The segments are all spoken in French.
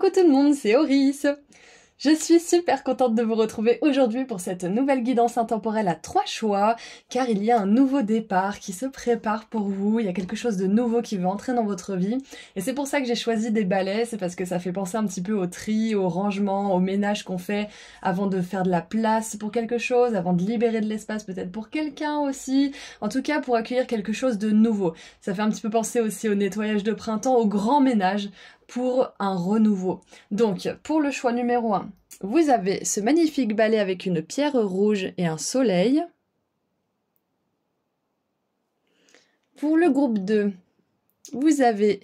Coucou tout le monde, c'est Oris je suis super contente de vous retrouver aujourd'hui pour cette nouvelle guidance intemporelle à trois choix, car il y a un nouveau départ qui se prépare pour vous, il y a quelque chose de nouveau qui veut entrer dans votre vie, et c'est pour ça que j'ai choisi des balais, c'est parce que ça fait penser un petit peu au tri, au rangement, au ménage qu'on fait avant de faire de la place pour quelque chose, avant de libérer de l'espace peut-être pour quelqu'un aussi, en tout cas pour accueillir quelque chose de nouveau. Ça fait un petit peu penser aussi au nettoyage de printemps, au grand ménage, pour un renouveau. Donc, pour le choix numéro 1, vous avez ce magnifique balai avec une pierre rouge et un soleil. Pour le groupe 2, vous avez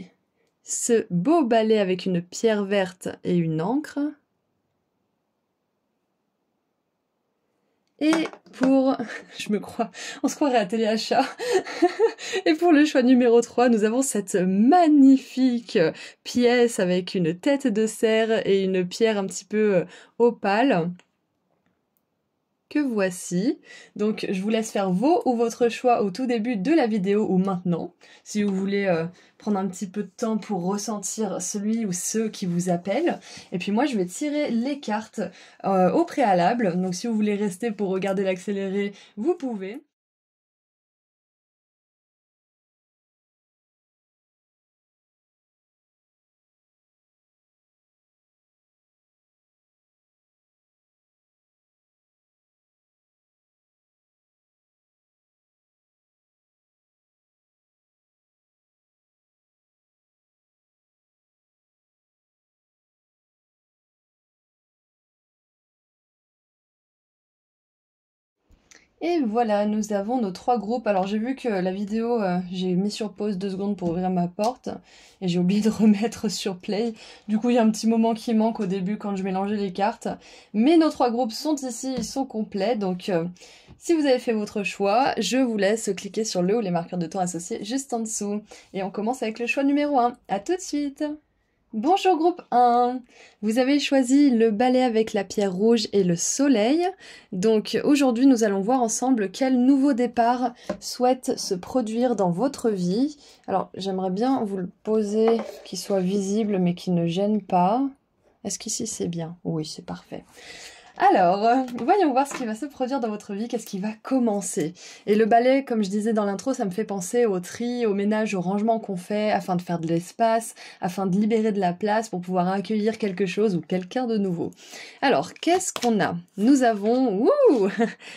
ce beau balai avec une pierre verte et une encre. Et pour, je me crois, on se croirait à téléachat. et pour le choix numéro 3, nous avons cette magnifique pièce avec une tête de cerf et une pierre un petit peu euh, opale voici. Donc je vous laisse faire vos ou votre choix au tout début de la vidéo ou maintenant, si vous voulez euh, prendre un petit peu de temps pour ressentir celui ou ceux qui vous appellent. Et puis moi je vais tirer les cartes euh, au préalable, donc si vous voulez rester pour regarder l'accéléré, vous pouvez. Et voilà, nous avons nos trois groupes. Alors j'ai vu que la vidéo, euh, j'ai mis sur pause deux secondes pour ouvrir ma porte et j'ai oublié de remettre sur play. Du coup, il y a un petit moment qui manque au début quand je mélangeais les cartes. Mais nos trois groupes sont ici, ils sont complets. Donc euh, si vous avez fait votre choix, je vous laisse cliquer sur le ou les marqueurs de temps associés juste en dessous. Et on commence avec le choix numéro 1. A tout de suite Bonjour groupe 1 Vous avez choisi le balai avec la pierre rouge et le soleil. Donc aujourd'hui nous allons voir ensemble quel nouveau départ souhaite se produire dans votre vie. Alors j'aimerais bien vous le poser, qu'il soit visible mais qu'il ne gêne pas. Est-ce qu'ici c'est bien Oui c'est parfait. Alors, euh, voyons voir ce qui va se produire dans votre vie, qu'est-ce qui va commencer. Et le balai, comme je disais dans l'intro, ça me fait penser au tri, au ménage, au rangement qu'on fait afin de faire de l'espace, afin de libérer de la place pour pouvoir accueillir quelque chose ou quelqu'un de nouveau. Alors, qu'est-ce qu'on a Nous avons, ouh,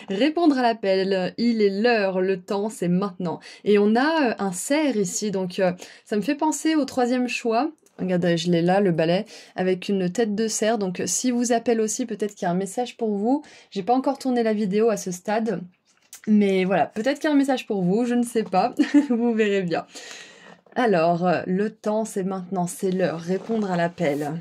répondre à l'appel. Il est l'heure, le temps, c'est maintenant. Et on a euh, un cerf ici, donc euh, ça me fait penser au troisième choix Regardez, je l'ai là, le balai, avec une tête de cerf. Donc, si vous appelle aussi, peut-être qu'il y a un message pour vous. J'ai pas encore tourné la vidéo à ce stade. Mais voilà, peut-être qu'il y a un message pour vous, je ne sais pas. vous verrez bien. Alors, le temps, c'est maintenant, c'est l'heure. Répondre à l'appel.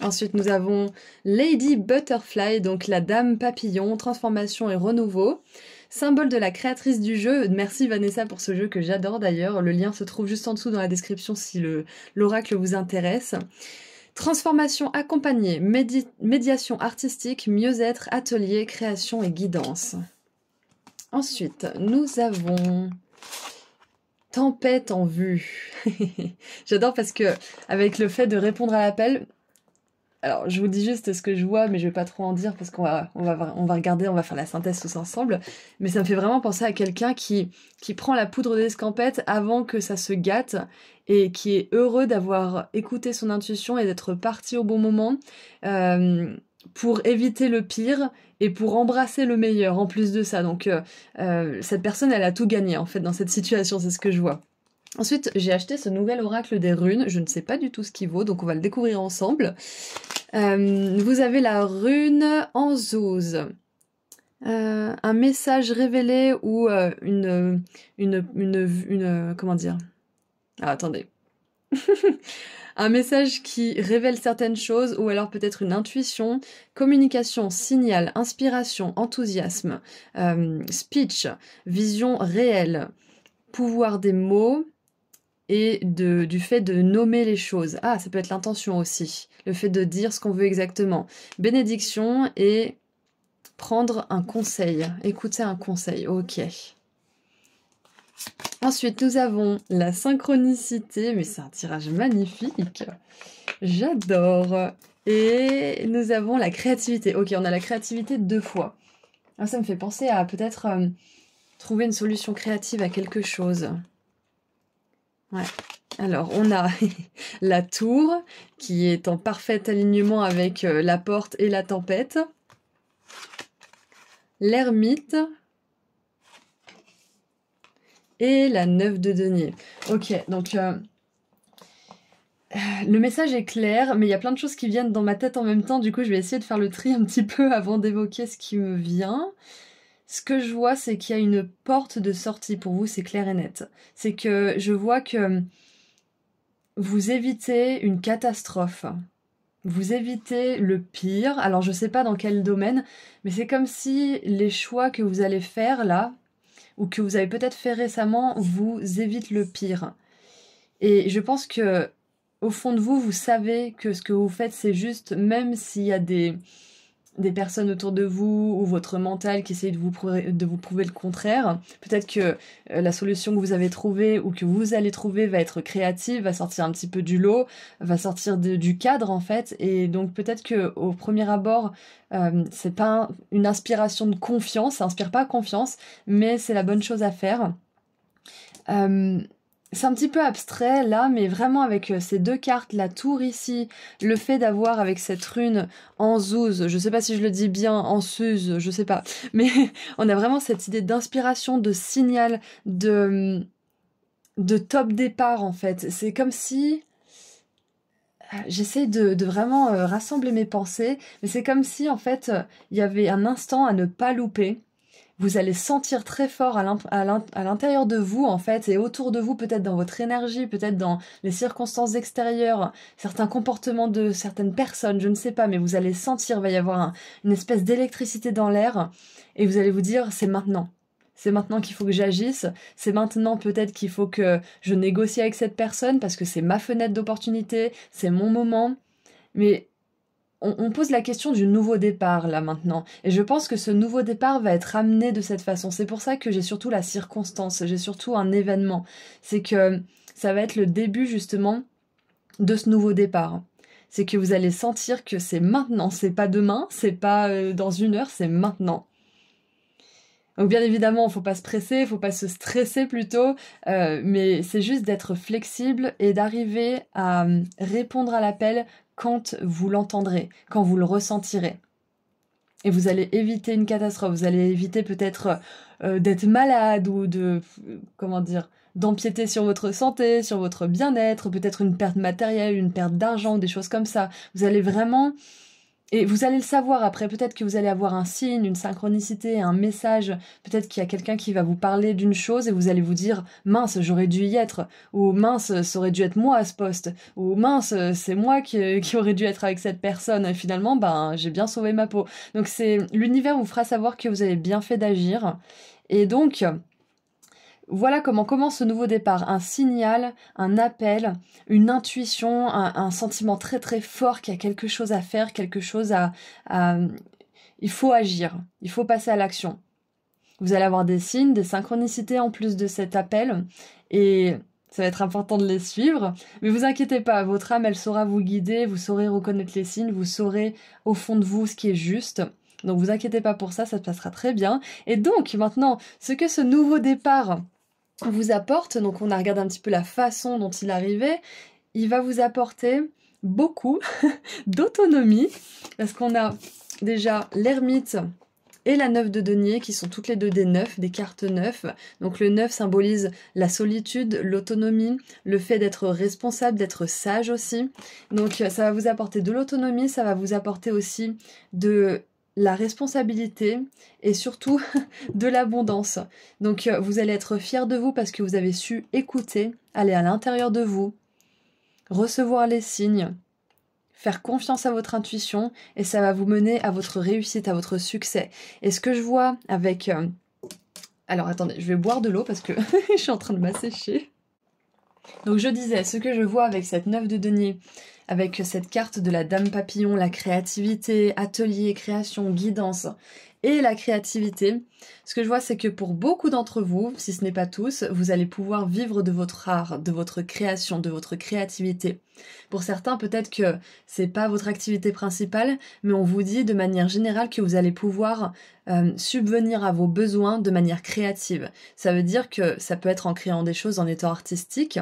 Ensuite, nous avons Lady Butterfly, donc la dame papillon, transformation et renouveau symbole de la créatrice du jeu. Merci Vanessa pour ce jeu que j'adore d'ailleurs. Le lien se trouve juste en dessous dans la description si l'oracle vous intéresse. Transformation accompagnée, médiation artistique, mieux-être, atelier, création et guidance. Ensuite, nous avons tempête en vue. J'adore parce que avec le fait de répondre à l'appel, alors je vous dis juste ce que je vois, mais je vais pas trop en dire parce qu'on va, on va, on va regarder, on va faire la synthèse tous ensemble. Mais ça me fait vraiment penser à quelqu'un qui, qui prend la poudre d'escampette avant que ça se gâte et qui est heureux d'avoir écouté son intuition et d'être parti au bon moment. Euh, pour éviter le pire et pour embrasser le meilleur en plus de ça. Donc euh, euh, cette personne, elle a tout gagné en fait dans cette situation, c'est ce que je vois. Ensuite, j'ai acheté ce nouvel oracle des runes. Je ne sais pas du tout ce qu'il vaut, donc on va le découvrir ensemble. Euh, vous avez la rune en euh, un message révélé ou euh, une, une, une, une, Comment dire ah, Attendez. un message qui révèle certaines choses ou alors peut-être une intuition, communication, signal, inspiration, enthousiasme, speech, vision réelle, pouvoir des mots, et de, du fait de nommer les choses. Ah, ça peut être l'intention aussi, le fait de dire ce qu'on veut exactement. Bénédiction et prendre un conseil, écouter un conseil, ok. Ensuite, nous avons la synchronicité, mais c'est un tirage magnifique, j'adore. Et nous avons la créativité, ok, on a la créativité deux fois. Ah, ça me fait penser à peut-être euh, trouver une solution créative à quelque chose. Ouais. Alors, on a la tour qui est en parfait alignement avec euh, la porte et la tempête. L'ermite. Et la neuf de denier. Ok, donc euh, le message est clair, mais il y a plein de choses qui viennent dans ma tête en même temps. Du coup, je vais essayer de faire le tri un petit peu avant d'évoquer ce qui me vient ce que je vois, c'est qu'il y a une porte de sortie pour vous, c'est clair et net. C'est que je vois que vous évitez une catastrophe. Vous évitez le pire. Alors je ne sais pas dans quel domaine, mais c'est comme si les choix que vous allez faire là, ou que vous avez peut-être fait récemment, vous évitent le pire. Et je pense que au fond de vous, vous savez que ce que vous faites, c'est juste, même s'il y a des, des personnes autour de vous ou votre mental qui essaye de vous prouver, de vous prouver le contraire. Peut-être que euh, la solution que vous avez trouvée ou que vous allez trouver va être créative, va sortir un petit peu du lot, va sortir du cadre en fait. Et donc peut-être que au premier abord, euh, c'est pas une inspiration de confiance, ça inspire pas confiance, mais c'est la bonne chose à faire. Euh, c'est un petit peu abstrait là, mais vraiment avec euh, ces deux cartes, la tour ici, le fait d'avoir avec cette rune en zouze, je sais pas si je le dis bien, en suze, je sais pas, mais on a vraiment cette idée d'inspiration, de signal, de, hum, de top départ en fait. C'est comme si j'essaie de, vraiment euh, rassembler mes pensées, mais c'est comme si en fait euh, il y avait un instant à ne pas louper vous allez sentir très fort à l'intérieur de vous, en fait, et autour de vous, peut-être dans votre énergie, peut-être dans les circonstances extérieures, certains comportements de certaines personnes, je ne sais pas, mais vous allez sentir, il va y avoir une espèce d'électricité dans l'air, et vous allez vous dire, c'est maintenant, c'est maintenant qu'il faut que j'agisse, c'est maintenant peut-être qu'il faut que je négocie avec cette personne parce que c'est ma fenêtre d'opportunité, c'est mon moment. Mais on, pose la question du nouveau départ là maintenant. Et je pense que ce nouveau départ va être amené de cette façon. C'est pour ça que j'ai surtout la circonstance, j'ai surtout un événement. C'est que ça va être le début justement de ce nouveau départ. C'est que vous allez sentir que c'est maintenant, c'est pas demain, c'est pas euh, dans une heure, c'est maintenant. Donc bien évidemment, il faut pas se presser, il faut pas se stresser plutôt, euh, mais c'est juste d'être flexible et d'arriver à euh, répondre à l'appel quand vous l'entendrez, quand vous le ressentirez. Et vous allez éviter une catastrophe, vous allez éviter peut-être euh, d'être malade ou de, comment dire, d'empiéter sur votre santé, sur votre bien-être, peut-être une perte matérielle, une perte d'argent, des choses comme ça. Vous allez vraiment et vous allez le savoir après, peut-être que vous allez avoir un signe, une synchronicité, un message, peut-être qu'il y a quelqu'un qui va vous parler d'une chose et vous allez vous dire mince, j'aurais dû y être, ou mince, ça aurait dû être moi à ce poste, ou mince, c'est moi qui, aurais dû être avec cette personne, finalement, ben, j'ai bien sauvé ma peau. Donc c'est l'univers vous fera savoir que vous avez bien fait d'agir, et donc, voilà comment commence ce nouveau départ, un signal, un appel, une intuition, un, sentiment très très fort qu'il y a quelque chose à faire, quelque chose à, Il faut agir, il faut passer à l'action. Vous allez avoir des signes, des synchronicités en plus de cet appel, et ça va être important de les suivre. Mais vous inquiétez pas, votre âme, elle saura vous guider, vous saurez reconnaître les signes, vous saurez au fond de vous ce qui est juste. Donc vous inquiétez pas pour ça, ça se passera très bien. Et donc maintenant, ce que ce nouveau départ vous apporte, donc on a regardé un petit peu la façon dont il arrivait, il va vous apporter beaucoup d'autonomie, parce qu'on a déjà l'ermite et la neuf de denier qui sont toutes les deux des neuf des cartes neuf Donc le neuf symbolise la solitude, l'autonomie, le fait d'être responsable, d'être sage aussi. Donc ça va vous apporter de l'autonomie, ça va vous apporter aussi de la responsabilité et surtout de l'abondance. Donc euh, vous allez être fier de vous parce que vous avez su écouter, aller à l'intérieur de vous, recevoir les signes, faire confiance à votre intuition et ça va vous mener à votre réussite, à votre succès. Et ce que je vois avec... Euh, alors attendez, je vais boire de l'eau parce que je suis en train de m'assécher. Donc je disais, ce que je vois avec cette neuf de denier, avec cette carte de la Dame Papillon, la créativité, atelier, création, guidance et la créativité. Ce que je vois, c'est que pour beaucoup d'entre vous, si ce n'est pas tous, vous allez pouvoir vivre de votre art, de votre création, de votre créativité. Pour certains, peut-être que c'est pas votre activité principale, mais on vous dit de manière générale que vous allez pouvoir euh, subvenir à vos besoins de manière créative. Ça veut dire que ça peut être en créant des choses en étant artistique,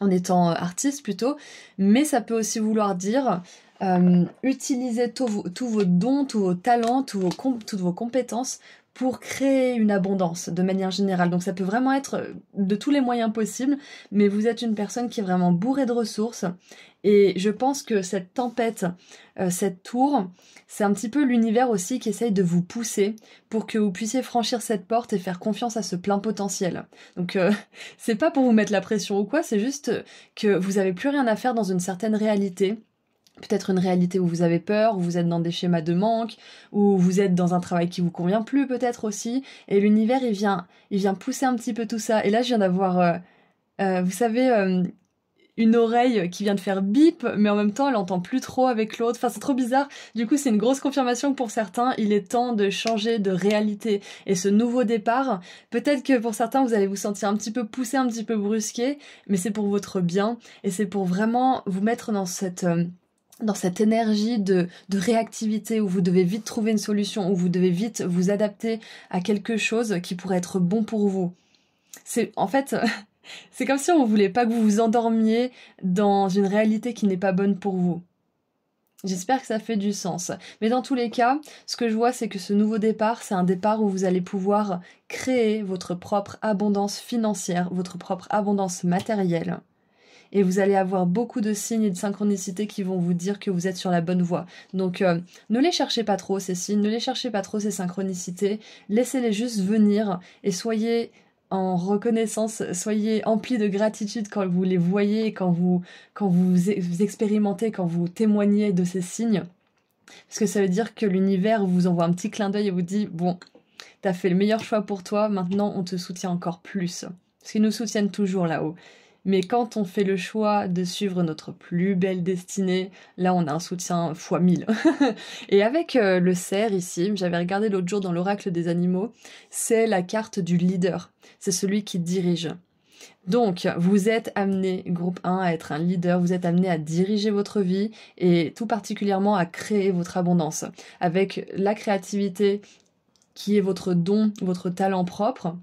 en étant euh, artiste plutôt, mais ça peut aussi vouloir dire euh, utiliser utilisez tous vos, dons, tous vos talents, tous vos toutes vos compétences pour créer une abondance de manière générale. Donc ça peut vraiment être euh, de tous les moyens possibles, mais vous êtes une personne qui est vraiment bourrée de ressources. Et je pense que cette tempête, euh, cette tour, c'est un petit peu l'univers aussi qui essaye de vous pousser pour que vous puissiez franchir cette porte et faire confiance à ce plein potentiel. Donc euh, c'est pas pour vous mettre la pression ou quoi, c'est juste que vous avez plus rien à faire dans une certaine réalité peut-être une réalité où vous avez peur, où vous êtes dans des schémas de manque, où vous êtes dans un travail qui vous convient plus peut-être aussi. Et l'univers, il vient, il vient pousser un petit peu tout ça. Et là, je viens d'avoir, euh, euh, vous savez, euh, une oreille qui vient de faire bip, mais en même temps, elle entend plus trop avec l'autre. Enfin, c'est trop bizarre. Du coup, c'est une grosse confirmation que pour certains, il est temps de changer de réalité. Et ce nouveau départ, peut-être que pour certains, vous allez vous sentir un petit peu poussé, un petit peu brusqué, mais c'est pour votre bien et c'est pour vraiment vous mettre dans cette dans cette énergie de, réactivité où vous devez vite trouver une solution, où vous devez vite vous adapter à quelque chose qui pourrait être bon pour vous. C'est en fait, c'est comme si on voulait pas que vous vous endormiez dans une réalité qui n'est pas bonne pour vous. J'espère que ça fait du sens. Mais dans tous les cas, ce que je vois, c'est que ce nouveau départ, c'est un départ où vous allez pouvoir créer votre propre abondance financière, votre propre abondance matérielle et vous allez avoir beaucoup de signes et de synchronicité qui vont vous dire que vous êtes sur la bonne voie. Donc euh, ne les cherchez pas trop ces signes, ne les cherchez pas trop ces synchronicités, laissez-les juste venir et soyez en reconnaissance, soyez emplis de gratitude quand vous les voyez, quand vous, quand vous, expérimentez, quand vous témoignez de ces signes. Parce que ça veut dire que l'univers vous envoie un petit clin d'œil et vous dit Bon, t'as fait le meilleur choix pour toi, maintenant on te soutient encore plus. Parce qu'ils nous soutiennent toujours là-haut. Mais quand on fait le choix de suivre notre plus belle destinée, là on a un soutien fois 1000. et avec euh, le cerf ici, j'avais regardé l'autre jour dans l'oracle des animaux, c'est la carte du leader, c'est celui qui dirige. Donc, vous êtes amené, groupe 1, à être un leader, vous êtes amené à diriger votre vie et tout particulièrement à créer votre abondance avec la créativité qui est votre don, votre talent propre.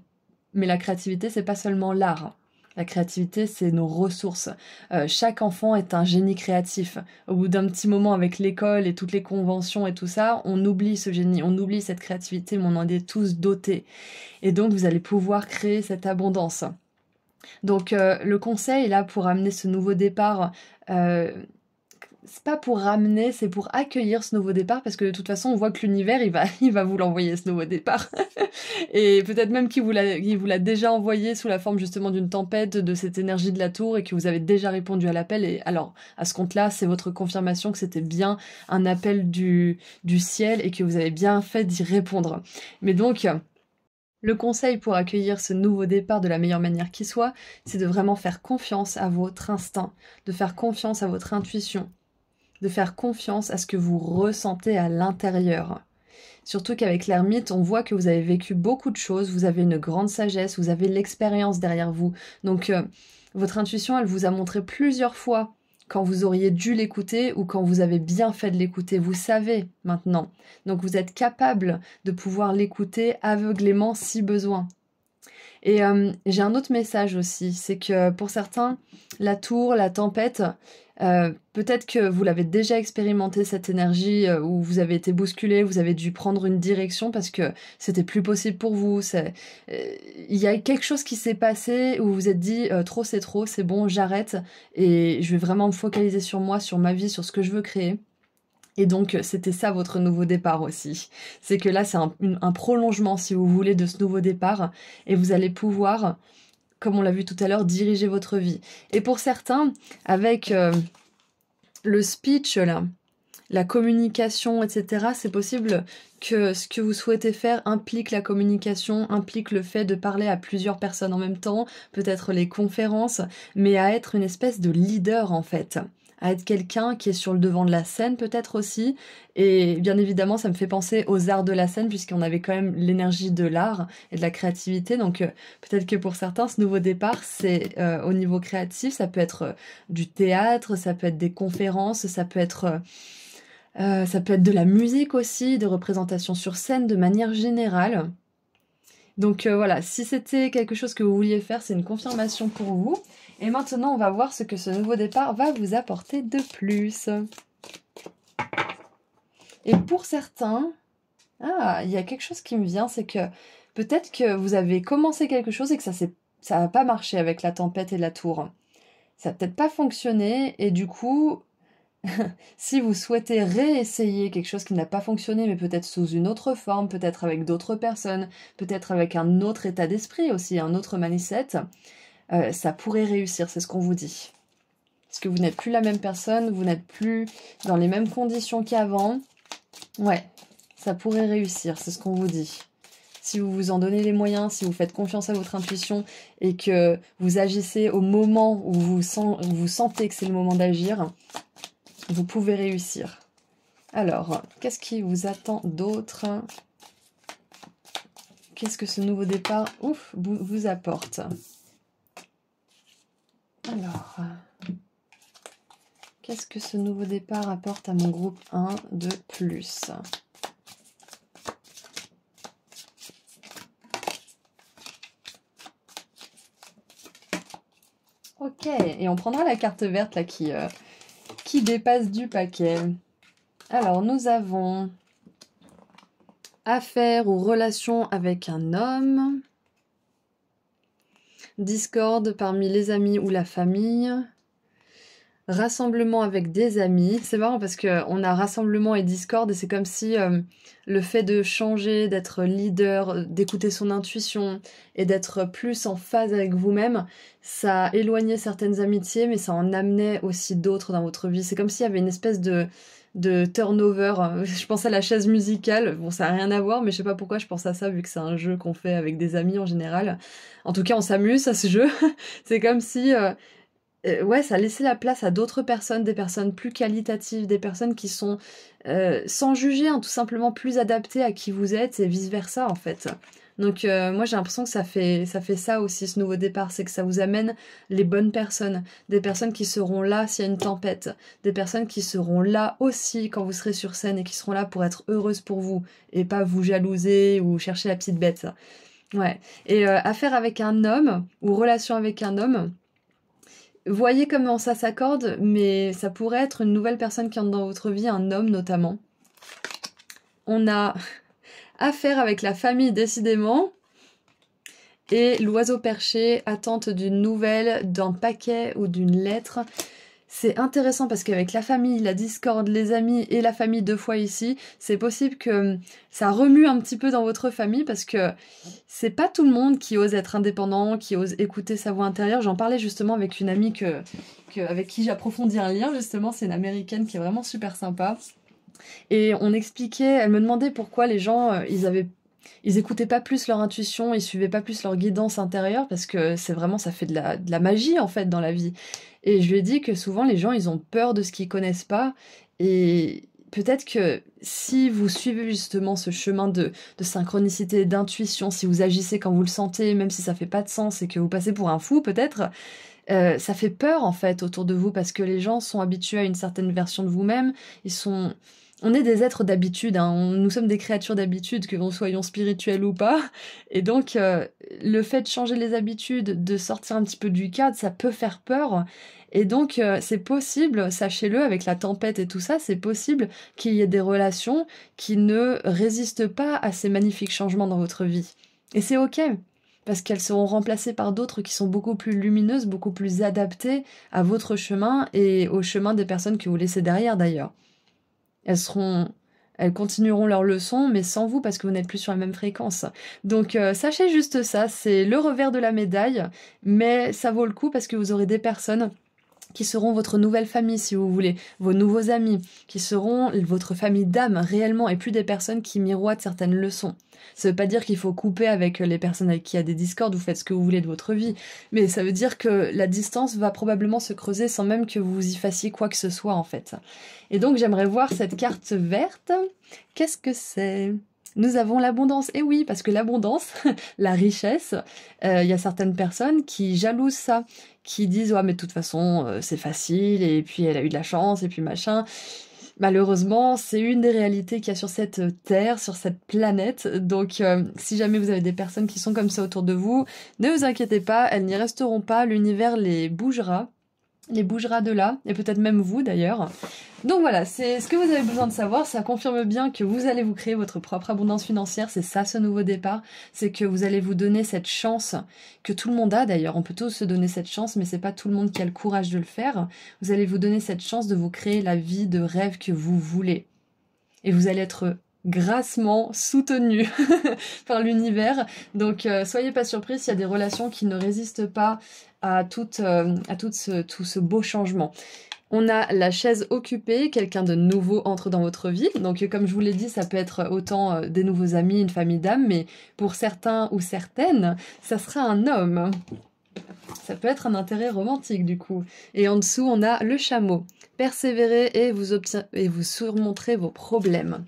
Mais la créativité, c'est pas seulement l'art. La créativité, c'est nos ressources. Euh, chaque enfant est un génie créatif. Au bout d'un petit moment avec l'école et toutes les conventions et tout ça, on oublie ce génie, on oublie cette créativité, mais on en est tous dotés. Et donc, vous allez pouvoir créer cette abondance. Donc, euh, le conseil, là, pour amener ce nouveau départ euh, c'est pas pour ramener, c'est pour accueillir ce nouveau départ parce que de toute façon, on voit que l'univers, il va, il va vous l'envoyer ce nouveau départ. et peut-être même qu'il vous l'a déjà envoyé sous la forme justement d'une tempête, de cette énergie de la tour et que vous avez déjà répondu à l'appel. Et alors, à ce compte-là, c'est votre confirmation que c'était bien un appel du, du ciel et que vous avez bien fait d'y répondre. Mais donc, le conseil pour accueillir ce nouveau départ de la meilleure manière qui soit, c'est de vraiment faire confiance à votre instinct, de faire confiance à votre intuition, de faire confiance à ce que vous ressentez à l'intérieur. Surtout qu'avec l'ermite, on voit que vous avez vécu beaucoup de choses, vous avez une grande sagesse, vous avez l'expérience derrière vous. Donc euh, votre intuition, elle vous a montré plusieurs fois quand vous auriez dû l'écouter ou quand vous avez bien fait de l'écouter. Vous savez maintenant. Donc vous êtes capable de pouvoir l'écouter aveuglément si besoin. Et euh, j'ai un autre message aussi, c'est que pour certains, la tour, la tempête, euh, peut-être que vous l'avez déjà expérimenté cette énergie euh, où vous avez été bousculé, vous avez dû prendre une direction parce que c'était plus possible pour vous. Euh, il y a quelque chose qui s'est passé où vous vous êtes dit trop c'est trop, c'est bon, j'arrête et je vais vraiment me focaliser sur moi, sur ma vie, sur ce que je veux créer. Et donc, c'était ça votre nouveau départ aussi. C'est que là, c'est un, prolongement, si vous voulez, de ce nouveau départ. Et vous allez pouvoir comme on l'a vu tout à l'heure, diriger votre vie. Et pour certains, avec euh, le speech, là, la communication, etc., c'est possible que ce que vous souhaitez faire implique la communication, implique le fait de parler à plusieurs personnes en même temps, peut-être les conférences, mais à être une espèce de leader en fait à être quelqu'un qui est sur le devant de la scène peut-être aussi. Et bien évidemment, ça me fait penser aux arts de la scène puisqu'on avait quand même l'énergie de l'art et de la créativité. Donc euh, peut-être que pour certains, ce nouveau départ, c'est euh, au niveau créatif, ça peut être euh, du théâtre, ça peut être des conférences, ça peut être... ça peut être de la musique aussi, des représentations sur scène de manière générale. Donc euh, voilà, si c'était quelque chose que vous vouliez faire, c'est une confirmation pour vous. Et maintenant, on va voir ce que ce nouveau départ va vous apporter de plus. Et pour certains, ah, il y a quelque chose qui me vient, c'est que peut-être que vous avez commencé quelque chose et que ça n'a pas marché avec la tempête et la tour. Ça n'a peut-être pas fonctionné et du coup, si vous souhaitez réessayer quelque chose qui n'a pas fonctionné, mais peut-être sous une autre forme, peut-être avec d'autres personnes, peut-être avec un autre état d'esprit aussi, un autre mindset, euh, ça pourrait réussir, c'est ce qu'on vous dit. Parce que vous n'êtes plus la même personne, vous n'êtes plus dans les mêmes conditions qu'avant. Ouais, ça pourrait réussir, c'est ce qu'on vous dit. Si vous vous en donnez les moyens, si vous faites confiance à votre intuition et que vous agissez au moment où vous, où vous sentez que c'est le moment d'agir, vous pouvez réussir. Alors, qu'est-ce qui vous attend d'autre Qu'est-ce que ce nouveau départ ouf, vous, apporte Alors, qu'est-ce que ce nouveau départ apporte à mon groupe 1 de plus Ok, et on prendra la carte verte là qui, euh, qui dépasse du paquet Alors, nous avons affaires ou relations avec un homme, discorde parmi les amis ou la famille, rassemblement avec des amis. C'est marrant parce qu'on a rassemblement et Discord et c'est comme si euh, le fait de changer, d'être leader, euh, d'écouter son intuition et d'être plus en phase avec vous-même, ça éloignait certaines amitiés mais ça en amenait aussi d'autres dans votre vie. C'est comme s'il y avait une espèce de de turnover. Je pense à la chaise musicale. Bon, ça n'a rien à voir, mais je sais pas pourquoi je pense à ça, vu que c'est un jeu qu'on fait avec des amis en général. En tout cas, on s'amuse à ce jeu. c'est comme si euh, euh, ouais, ça laissait la place à d'autres personnes, des personnes plus qualitatives, des personnes qui sont euh, sans juger, hein, tout simplement plus adaptées à qui vous êtes et vice versa en fait. Donc euh, moi j'ai l'impression que ça fait ça fait aussi ce nouveau départ, c'est que ça vous amène les bonnes personnes, des personnes qui seront là s'il y a une tempête, des personnes qui seront là aussi quand vous serez sur scène et qui seront là pour être heureuses pour vous et pas vous jalouser ou chercher la petite bête. Ouais. Et affaire avec un homme ou relation avec un homme, voyez comment ça s'accorde, mais ça pourrait être une nouvelle personne qui entre dans votre vie, un homme notamment. On a affaire avec la famille décidément. Et l'oiseau perché, attente d'une nouvelle, d'un paquet ou d'une lettre c'est intéressant parce qu'avec la famille, la discorde, les amis et la famille deux fois ici, c'est possible que hum, ça remue un petit peu dans votre famille parce que c'est pas tout le monde qui ose être indépendant, qui ose écouter sa voix intérieure. J'en parlais justement avec une amie que, avec qui j'approfondis un lien justement, c'est une américaine qui est vraiment super sympa. Et on expliquait, elle me demandait pourquoi les gens, euh, ils avaient ils écoutaient pas plus leur intuition, ils suivaient pas plus leur guidance intérieure parce que c'est vraiment ça fait de la, magie en fait dans la vie. Et je lui ai dit que souvent les gens, ils ont peur de ce qu'ils connaissent pas. Et peut-être que si vous suivez justement ce chemin de, de synchronicité, d'intuition, si vous agissez quand vous le sentez, même si ça fait pas de sens et que vous passez pour un fou peut-être, euh, ça fait peur en fait autour de vous parce que les gens sont habitués à une certaine version de vous-même. Ils sont, on est des êtres d'habitude. Hein. Nous sommes des créatures d'habitude, que nous soyons spirituels ou pas. Et donc euh, le fait de changer les habitudes, de sortir un petit peu du cadre, ça peut faire peur. Et donc, euh, c'est possible, sachez-le, avec la tempête et tout ça, c'est possible qu'il y ait des relations qui ne résistent pas à ces magnifiques changements dans votre vie. Et c'est OK, parce qu'elles seront remplacées par d'autres qui sont beaucoup plus lumineuses, beaucoup plus adaptées à votre chemin et au chemin des personnes que vous laissez derrière d'ailleurs. Elles seront elles continueront leurs leçons, mais sans vous parce que vous n'êtes plus sur la même fréquence. Donc euh, sachez juste ça, c'est le revers de la médaille, mais ça vaut le coup parce que vous aurez des personnes qui seront votre nouvelle famille si vous voulez, vos nouveaux amis, qui seront votre famille d'âme réellement et plus des personnes qui miroient certaines leçons. Ça veut pas dire qu'il faut couper avec les personnes avec qui il y a des discordes, vous faites ce que vous voulez de votre vie, mais ça veut dire que la distance va probablement se creuser sans même que vous y fassiez quoi que ce soit en fait. Et donc j'aimerais voir cette carte verte. Qu'est-ce que c'est nous avons l'abondance. Et eh oui, parce que l'abondance, la richesse, euh, il y a certaines personnes qui jalousent ça, qui disent ouais mais de toute façon euh, c'est facile et puis elle a eu de la chance et puis machin. Malheureusement, c'est une des réalités qu'il y a sur cette terre, sur cette planète. Donc, euh, si jamais vous avez des personnes qui sont comme ça autour de vous, ne vous inquiétez pas, elles n'y resteront pas. L'univers les bougera les bougera de là, et peut-être même vous d'ailleurs. Donc voilà, c'est ce que vous avez besoin de savoir, ça confirme bien que vous allez vous créer votre propre abondance financière, c'est ça ce nouveau départ, c'est que vous allez vous donner cette chance que tout le monde a d'ailleurs, on peut tous se donner cette chance mais c'est pas tout le monde qui a le courage de le faire. Vous allez vous donner cette chance de vous créer la vie de rêve que vous voulez. Et vous allez être grassement soutenu par l'univers. Donc euh, soyez pas surpris s'il y a des relations qui ne résistent pas à, toute, euh, à tout, ce, tout ce beau changement. On a la chaise occupée, quelqu'un de nouveau entre dans votre vie. Donc euh, comme je vous l'ai dit, ça peut être autant euh, des nouveaux amis, une famille d'âmes, mais pour certains ou certaines, ça sera un homme. Ça peut être un intérêt romantique du coup. Et en dessous, on a le chameau. Persévérez et vous, et vous surmonterez vos problèmes.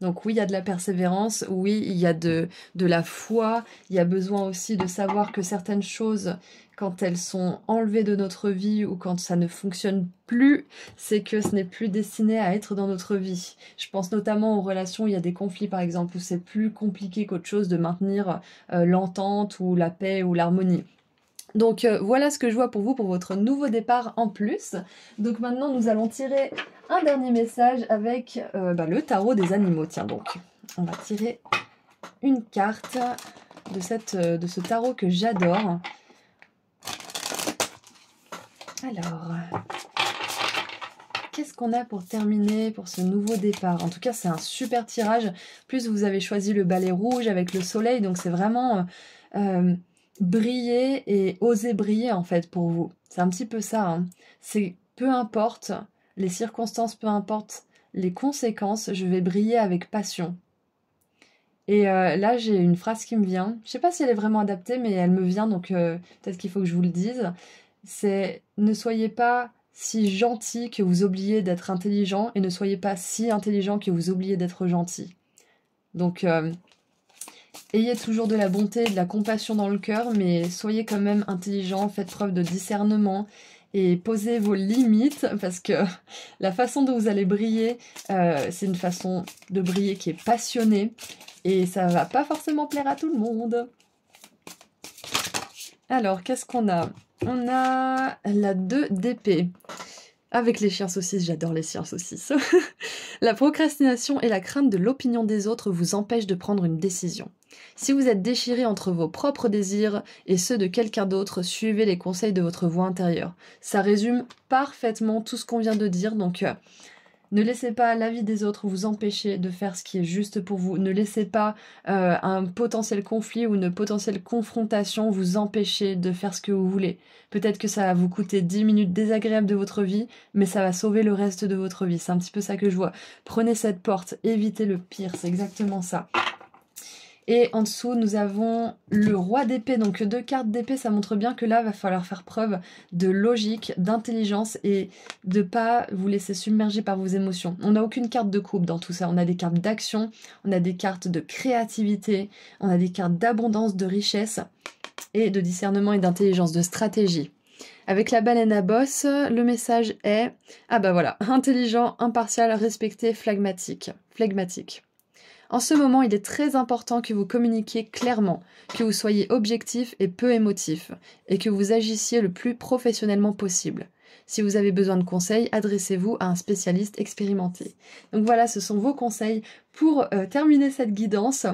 Donc oui, il y a de la persévérance, oui, il y a de, de la foi, il y a besoin aussi de savoir que certaines choses quand elles sont enlevées de notre vie ou quand ça ne fonctionne plus, c'est que ce n'est plus destiné à être dans notre vie. Je pense notamment aux relations, il y a des conflits par exemple où c'est plus compliqué qu'autre chose de maintenir euh, l'entente ou la paix ou l'harmonie. Donc euh, voilà ce que je vois pour vous pour votre nouveau départ en plus. Donc maintenant nous allons tirer un dernier message avec euh, bah, le tarot des animaux. Tiens donc, on va tirer une carte de, de ce tarot que j'adore, alors, qu'est-ce qu'on a pour terminer pour ce nouveau départ En tout cas, c'est un super tirage. Plus vous avez choisi le balai rouge avec le soleil, donc c'est vraiment euh, euh, briller et oser briller en fait pour vous. C'est un petit peu ça. Hein. C'est peu importe les circonstances, peu importe les conséquences, je vais briller avec passion. Et euh, là, j'ai une phrase qui me vient. Je ne sais pas si elle est vraiment adaptée, mais elle me vient, donc peut-être qu'il faut que je vous le dise c'est ne soyez pas si gentil que vous oubliez d'être intelligent et ne soyez pas si intelligent que vous oubliez d'être gentil. Donc, euh, ayez toujours de la bonté et de la compassion dans le cœur, mais soyez quand même intelligent, faites preuve de discernement et posez vos limites parce que la façon dont vous allez briller, euh, c'est une façon de briller qui est passionnée et ça ne va pas forcément plaire à tout le monde. Alors, qu'est-ce qu'on a on a la 2 d'épée. Avec les chiens saucisses, j'adore les chiens saucisses. la procrastination et la crainte de l'opinion des autres vous empêchent de prendre une décision. Si vous êtes déchiré entre vos propres désirs et ceux de quelqu'un d'autre, suivez les conseils de votre voix intérieure. Ça résume parfaitement tout ce qu'on vient de dire, donc euh, ne laissez pas l'avis des autres vous empêcher de faire ce qui est juste pour vous. Ne laissez pas euh, un potentiel conflit ou une potentielle confrontation vous empêcher de faire ce que vous voulez. Peut-être que ça va vous coûter 10 minutes désagréables de votre vie, mais ça va sauver le reste de votre vie. C'est un petit peu ça que je vois. Prenez cette porte, évitez le pire, c'est exactement ça. Et en dessous, nous avons le roi d'épée. Donc deux cartes d'épée, ça montre bien que là, va falloir faire preuve de logique, d'intelligence et de pas vous laisser submerger par vos émotions. On n'a aucune carte de coupe dans tout ça. On a des cartes d'action, on a des cartes de créativité, on a des cartes d'abondance, de richesse et de discernement et d'intelligence, de stratégie. Avec la baleine à bosse, le message est Ah bah voilà, intelligent, impartial, respecté, phlegmatique. Phlegmatique. En ce moment, il est très important que vous communiquiez clairement, que vous soyez objectif et peu émotif, et que vous agissiez le plus professionnellement possible. Si vous avez besoin de conseils, adressez-vous à un spécialiste expérimenté. Donc voilà, ce sont vos conseils pour euh, terminer cette guidance.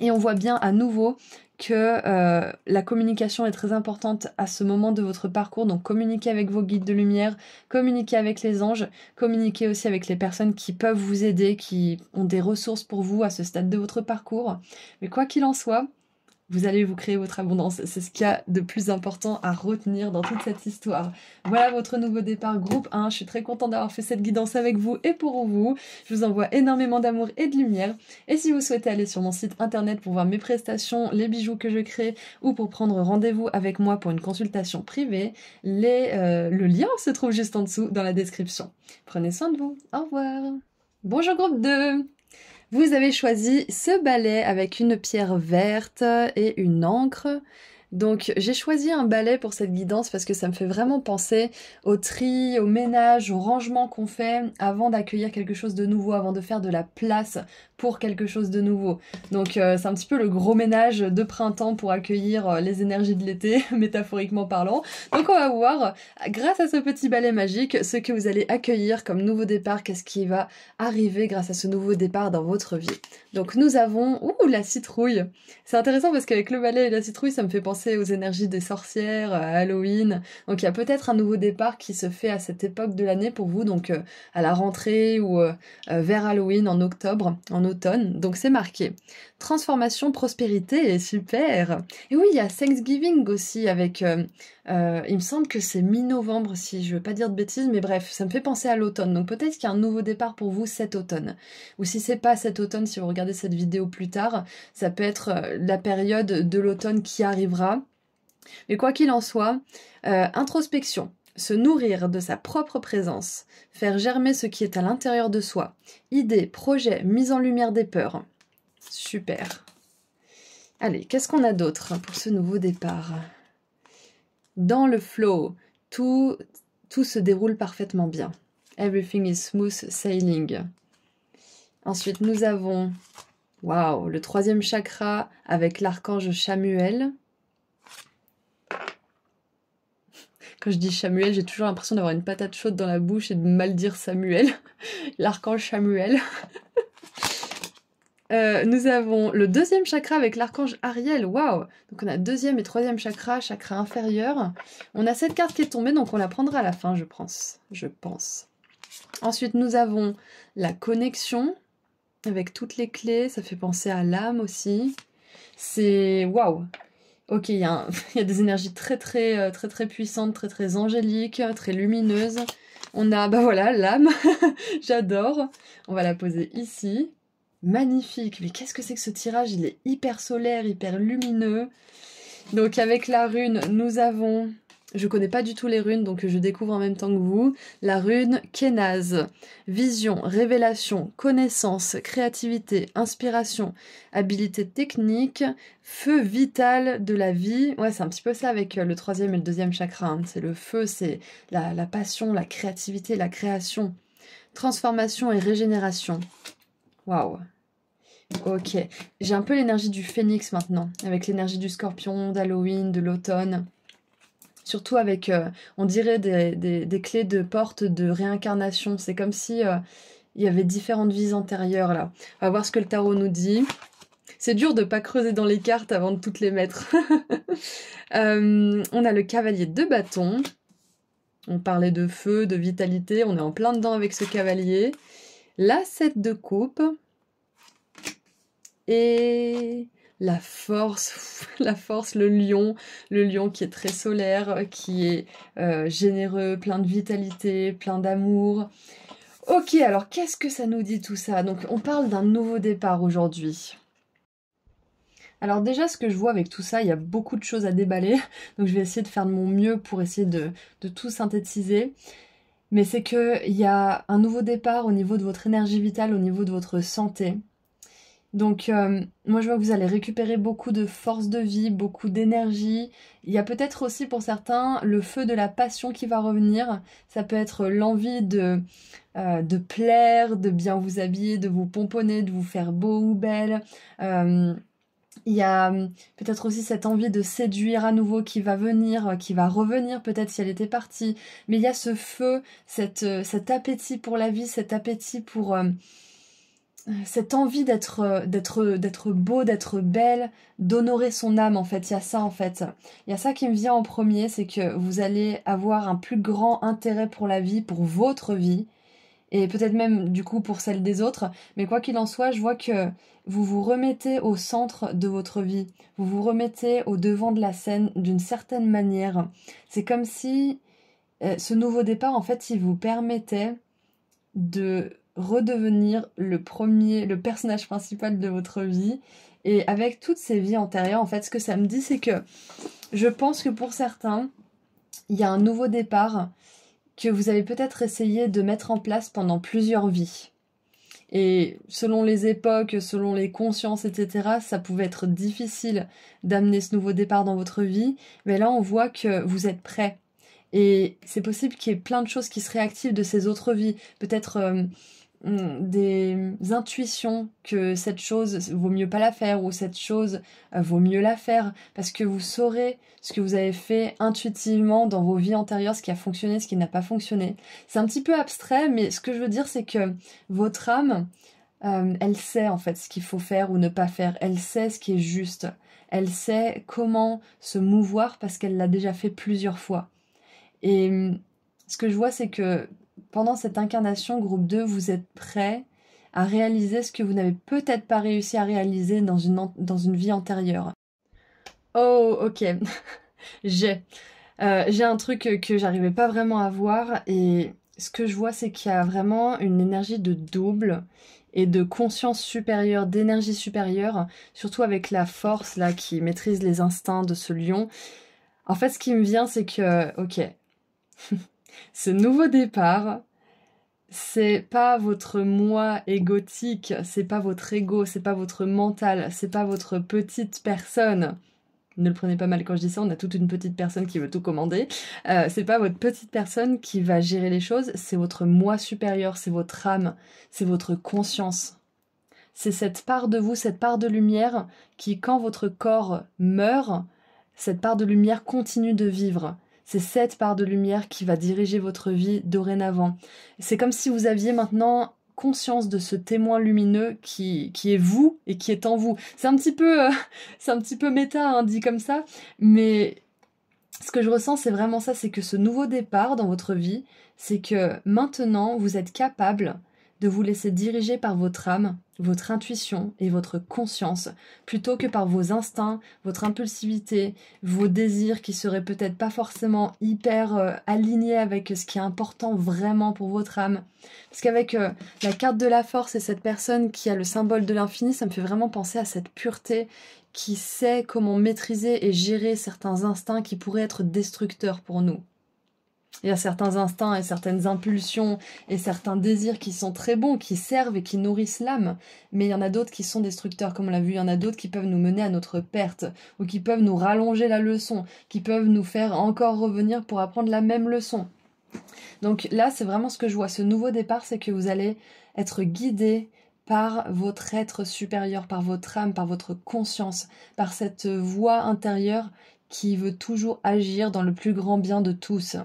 Et on voit bien à nouveau que euh, la communication est très importante à ce moment de votre parcours. Donc communiquez avec vos guides de lumière, communiquez avec les anges, communiquez aussi avec les personnes qui peuvent vous aider, qui ont des ressources pour vous à ce stade de votre parcours. Mais quoi qu'il en soit, vous allez vous créer votre abondance. C'est ce qu'il y a de plus important à retenir dans toute cette histoire. Voilà votre nouveau départ groupe 1. Je suis très contente d'avoir fait cette guidance avec vous et pour vous. Je vous envoie énormément d'amour et de lumière. Et si vous souhaitez aller sur mon site internet pour voir mes prestations, les bijoux que je crée ou pour prendre rendez-vous avec moi pour une consultation privée, euh, le lien se trouve juste en dessous dans la description. Prenez soin de vous. Au revoir. Bonjour groupe 2 vous avez choisi ce balai avec une pierre verte et une encre. Donc j'ai choisi un balai pour cette guidance parce que ça me fait vraiment penser au tri, au ménage, au rangement qu'on fait avant d'accueillir quelque chose de nouveau, avant de faire de la place pour quelque chose de nouveau. Donc euh, c'est un petit peu le gros ménage de printemps pour accueillir euh, les énergies de l'été, métaphoriquement parlant. Donc on va voir, grâce à ce petit balai magique, ce que vous allez accueillir comme nouveau départ, qu'est-ce qui va arriver grâce à ce nouveau départ dans votre vie. Donc nous avons, ouh, la citrouille. C'est intéressant parce qu'avec le balai et la citrouille, ça me fait penser aux énergies des sorcières, euh, Halloween. Donc il y a peut-être un nouveau départ qui se fait à cette époque de l'année pour vous, donc à la rentrée ou vers Halloween en octobre, en automne, donc c'est marqué. Transformation, prospérité, super. Et oui, il y a Thanksgiving aussi avec, euh, euh, il me semble que c'est mi-novembre si je veux pas dire de bêtises, mais bref, ça me fait penser à l'automne. Donc peut-être qu'il y a un nouveau départ pour vous cet automne. Ou si c'est pas cet automne, si vous regardez cette vidéo plus tard, ça peut être euh, la période de l'automne qui arrivera. Mais quoi qu'il en soit, introspection se nourrir de sa propre présence, faire germer ce qui est à l'intérieur de soi, idées, projets, mise en lumière des peurs. Super. Allez, qu'est-ce qu'on a d'autre pour ce nouveau départ Dans le flow, tout, tout se déroule parfaitement bien. Everything is smooth sailing. Ensuite, nous avons, waouh, le troisième chakra avec l'archange Chamuel, je dis Samuel, j'ai toujours l'impression d'avoir une patate chaude dans la bouche et de mal dire Samuel. L'archange Samuel. Euh, nous avons le deuxième chakra avec l'archange Ariel. Waouh Donc on a deuxième et troisième chakra, chakra inférieur. On a cette carte qui est tombée, donc on la prendra à la fin, je pense. Je pense. Ensuite, nous avons la connexion avec toutes les clés. Ça fait penser à l'âme aussi. C'est waouh ok, il y, a des énergies très, très, euh, très, très puissantes, très, très angéliques, très lumineuses. On a, bah voilà, l'âme. J'adore. On va la poser ici. Magnifique. Mais qu'est-ce que c'est que ce tirage Il est hyper solaire, hyper lumineux. Donc avec la rune, nous avons je connais pas du tout les runes, donc je découvre en même temps que vous. La rune Kenaz. Vision, révélation, connaissance, créativité, inspiration, habilité technique, feu vital de la vie. Ouais, c'est un petit peu ça avec euh, le troisième et le deuxième chakra. Hein. C'est le feu, c'est la, la passion, la créativité, la création. Transformation et régénération. Waouh. Ok. J'ai un peu l'énergie du phénix maintenant, avec l'énergie du scorpion, d'Halloween, de l'automne surtout avec, euh, on dirait, des, clés de porte de réincarnation. C'est comme si euh, il y avait différentes vies antérieures là. On va voir ce que le tarot nous dit. C'est dur de ne pas creuser dans les cartes avant de toutes les mettre. Euh, on a le cavalier de bâton. On parlait de feu, de vitalité. On est en plein dedans avec ce cavalier. La 7 de coupe. Et la force, la force, le lion, le lion qui est très solaire, qui est euh, généreux, plein de vitalité, plein d'amour. Ok, alors qu'est-ce que ça nous dit tout ça Donc on parle d'un nouveau départ aujourd'hui. Alors déjà, ce que je vois avec tout ça, il y a beaucoup de choses à déballer, donc je vais essayer de faire de mon mieux pour essayer de, de tout synthétiser. Mais c'est qu'il y a un nouveau départ au niveau de votre énergie vitale, au niveau de votre santé, donc euh, moi je vois que vous allez récupérer beaucoup de force de vie, beaucoup d'énergie. Il y a peut-être aussi pour certains le feu de la passion qui va revenir. Ça peut être l'envie de, euh, de plaire, de bien vous habiller, de vous pomponner, de vous faire beau ou belle. Euh, il y a peut-être aussi cette envie de séduire à nouveau qui va venir, qui va revenir peut-être si elle était partie. Mais il y a ce feu, cet appétit pour la vie, cet appétit pour cette envie d'être euh, d'être d'être beau, d'être belle, d'honorer son âme en fait, il y a ça en fait. Il y a ça qui me vient en premier, c'est que vous allez avoir un plus grand intérêt pour la vie, pour votre vie et peut-être même du coup pour celle des autres, mais quoi qu'il en soit, je vois que vous vous remettez au centre de votre vie, vous vous remettez au devant de la scène d'une certaine manière. C'est comme si euh, ce nouveau départ en fait, il vous permettait de redevenir le premier, le personnage principal de votre vie. Et avec toutes ces vies antérieures, en fait, ce que ça me dit, c'est que je pense que pour certains, il y a un nouveau départ que vous avez peut-être essayé de mettre en place pendant plusieurs vies. Et selon les époques, selon les consciences, etc., ça pouvait être difficile d'amener ce nouveau départ dans votre vie. Mais là, on voit que vous êtes prêt. Et c'est possible qu'il y ait plein de choses qui se réactivent de ces autres vies. Peut-être euh, Mm, des intuitions que cette chose vaut mieux pas la faire ou cette chose euh, vaut mieux la faire parce que vous saurez ce que vous avez fait intuitivement dans vos vies antérieures, ce qui a fonctionné, ce qui n'a pas fonctionné. C'est un petit peu abstrait, mais ce que je veux dire, c'est que votre âme, euh, elle sait en fait ce qu'il faut faire ou ne pas faire, elle sait ce qui est juste, elle sait comment se mouvoir parce qu'elle l'a déjà fait plusieurs fois. Et mm, ce que je vois, c'est que pendant cette incarnation groupe 2, vous êtes prêt à réaliser ce que vous n'avez peut-être pas réussi à réaliser dans une, dans une vie antérieure. Oh, ok. j'ai. Euh, j'ai un truc que j'arrivais pas vraiment à voir et ce que je vois, c'est qu'il y a vraiment une énergie de double et de conscience supérieure, d'énergie supérieure, surtout avec la force là qui maîtrise les instincts de ce lion. En fait, ce qui me vient, c'est que, ok, ce nouveau départ, c'est pas votre moi égotique, c'est pas votre ego, c'est pas votre mental, c'est pas votre petite personne. Ne le prenez pas mal quand je dis ça, on a toute une petite personne qui veut tout commander. Euh, c'est pas votre petite personne qui va gérer les choses, c'est votre moi supérieur, c'est votre âme, c'est votre conscience. C'est cette part de vous, cette part de lumière qui, quand votre corps meurt, cette part de lumière continue de vivre c'est cette part de lumière qui va diriger votre vie dorénavant. C'est comme si vous aviez maintenant conscience de ce témoin lumineux qui, qui est vous et qui est en vous. C'est un petit peu, euh, c'est un petit peu méta, hein, dit comme ça, mais ce que je ressens, c'est vraiment ça, c'est que ce nouveau départ dans votre vie, c'est que maintenant, vous êtes capable de vous laisser diriger par votre âme, votre intuition et votre conscience, plutôt que par vos instincts, votre impulsivité, vos désirs qui seraient peut-être pas forcément hyper euh, alignés avec ce qui est important vraiment pour votre âme. Parce qu'avec euh, la carte de la force et cette personne qui a le symbole de l'infini, ça me fait vraiment penser à cette pureté qui sait comment maîtriser et gérer certains instincts qui pourraient être destructeurs pour nous il y a certains instincts et certaines impulsions et certains désirs qui sont très bons, qui servent et qui nourrissent l'âme, mais il y en a d'autres qui sont destructeurs, comme on l'a vu, il y en a d'autres qui peuvent nous mener à notre perte, ou qui peuvent nous rallonger la leçon, qui peuvent nous faire encore revenir pour apprendre la même leçon. Donc là, c'est vraiment ce que je vois, ce nouveau départ, c'est que vous allez être guidé par votre être supérieur, par votre âme, par votre conscience, par cette voix intérieure qui veut toujours agir dans le plus grand bien de tous.